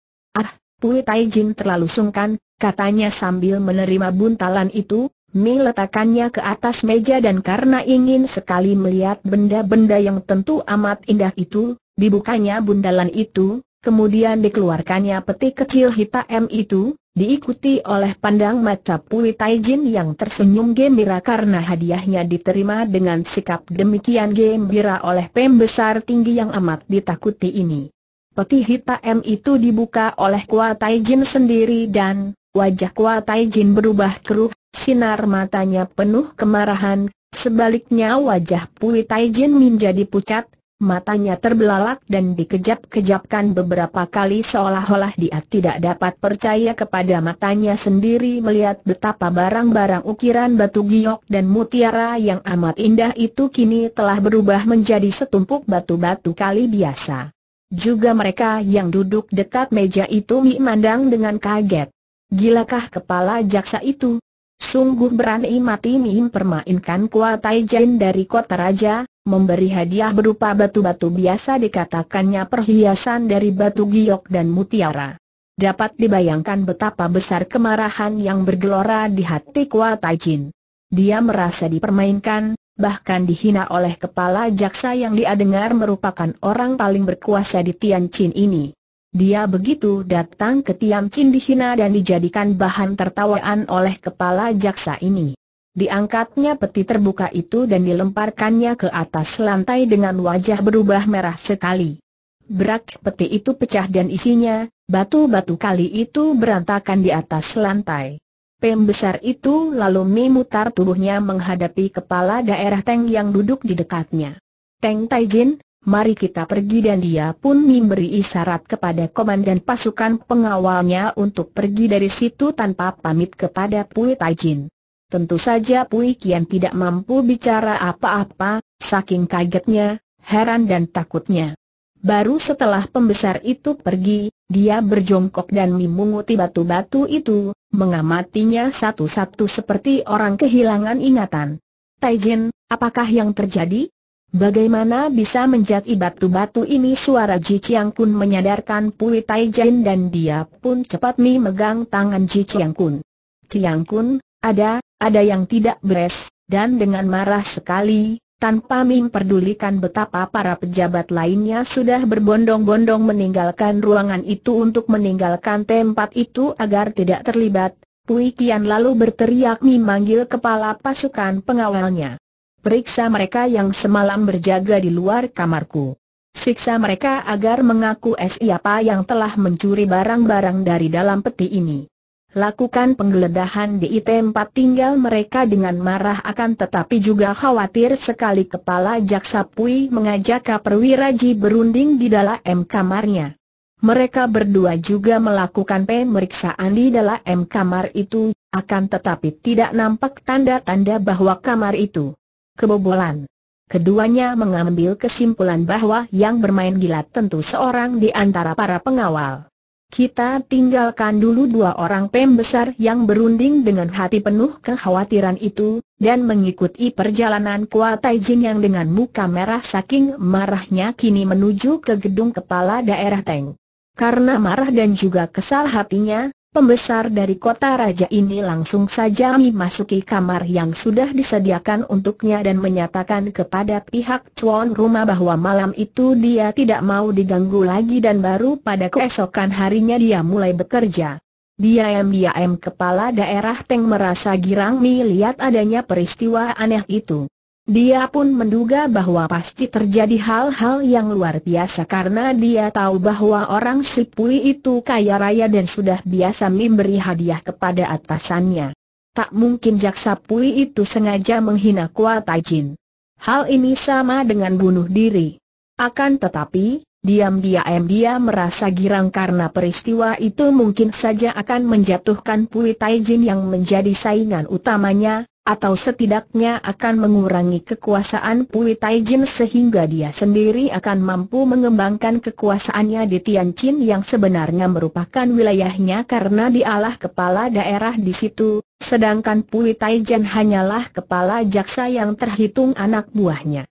Pui Tai Jin terlalu sungkan, katanya sambil menerima buntalan itu, Mi letakkannya ke atas meja dan karena ingin sekali melihat benda-benda yang tentu amat indah itu, dibukanya buntalan itu, kemudian dikeluarkannya peti kecil hitam itu, diikuti oleh pandang mata Pui Taijin yang tersenyum gembira karena hadiahnya diterima dengan sikap demikian gembira oleh pembesar tinggi yang amat ditakuti ini. Peti hitam itu dibuka oleh Kuatai Jin sendiri dan wajah Kuatai Jin berubah keruh, sinar matanya penuh kemarahan, sebaliknya wajah Pui Tai Jin menjadi pucat, matanya terbelalak dan dikejap-kejapkan beberapa kali seolah-olah dia tidak dapat percaya kepada matanya sendiri melihat betapa barang-barang ukiran batu giok dan mutiara yang amat indah itu kini telah berubah menjadi setumpuk batu-batu kali biasa. Juga mereka yang duduk dekat meja itu memandang dengan kaget. Gilakah kepala jaksa itu? Sungguh berani mati Mim permainkan kuatai jen dari kota raja, memberi hadiah berupa batu-batu biasa dikatakannya perhiasan dari batu giok dan mutiara. Dapat dibayangkan betapa besar kemarahan yang bergelora di hati kuatai jin. Dia merasa dipermainkan, bahkan dihina oleh kepala jaksa yang dia dengar merupakan orang paling berkuasa di Tianjin ini. Dia begitu datang ke Tianjin dihina dan dijadikan bahan tertawaan oleh kepala jaksa ini. Diangkatnya peti terbuka itu dan dilemparkannya ke atas lantai dengan wajah berubah merah sekali. Berak peti itu pecah dan isinya, batu-batu kali itu berantakan di atas lantai. Pem besar itu lalu memutar tubuhnya menghadapi kepala daerah Teng yang duduk di dekatnya. Teng Taijin, mari kita pergi dan dia pun memberi isyarat kepada komandan pasukan pengawalnya untuk pergi dari situ tanpa pamit kepada Pui Taijin. Tentu saja Pui Kian tidak mampu bicara apa-apa, saking kagetnya, heran dan takutnya. Baru setelah pembesar itu pergi, dia berjongkok dan memunguti batu-batu itu, mengamatinya satu-satu seperti orang kehilangan ingatan. Taijin, apakah yang terjadi? Bagaimana bisa menjadi batu-batu ini suara Ji Chiang Kun menyadarkan Pui Taijin dan dia pun cepat memegang tangan Ji Chiang Kun. Chiang Kun, ada, ada yang tidak beres, dan dengan marah sekali, tanpa memperdulikan betapa para pejabat lainnya sudah berbondong-bondong meninggalkan ruangan itu untuk meninggalkan tempat itu agar tidak terlibat, Pui Kian lalu berteriak memanggil kepala pasukan pengawalnya. Periksa mereka yang semalam berjaga di luar kamarku. Siksa mereka agar mengaku siapa yang telah mencuri barang-barang dari dalam peti ini. Lakukan penggeledahan di tempat tinggal mereka dengan marah akan tetapi juga khawatir sekali kepala Jaksa Pui mengajak perwira Ji berunding di dalam kamarnya. Mereka berdua juga melakukan pemeriksaan di dalam kamar itu, akan tetapi tidak nampak tanda-tanda bahwa kamar itu kebobolan. Keduanya mengambil kesimpulan bahwa yang bermain gila tentu seorang di antara para pengawal. Kita tinggalkan dulu dua orang pembesar yang berunding dengan hati penuh kekhawatiran itu, dan mengikuti perjalanan Kuatai Jin yang dengan muka merah saking marahnya kini menuju ke gedung kepala daerah Teng. Karena marah dan juga kesal hatinya, Pembesar dari kota raja ini langsung saja memasuki kamar yang sudah disediakan untuknya dan menyatakan kepada pihak tuan rumah bahwa malam itu dia tidak mau diganggu lagi dan baru pada keesokan harinya dia mulai bekerja. Diam-diam kepala daerah Teng merasa girang melihat adanya peristiwa aneh itu. Dia pun menduga bahwa pasti terjadi hal-hal yang luar biasa karena dia tahu bahwa orang Sipui itu kaya raya dan sudah biasa memberi hadiah kepada atasannya. Tak mungkin jaksa Pui itu sengaja menghina Kuat Jin. Hal ini sama dengan bunuh diri. Akan tetapi, diam-diam dia merasa girang karena peristiwa itu mungkin saja akan menjatuhkan Pui Taijin yang menjadi saingan utamanya, atau setidaknya akan mengurangi kekuasaan Pui Taijin sehingga dia sendiri akan mampu mengembangkan kekuasaannya di Tianjin yang sebenarnya merupakan wilayahnya karena dialah kepala daerah di situ, sedangkan Pui Taijin hanyalah kepala jaksa yang terhitung anak buahnya.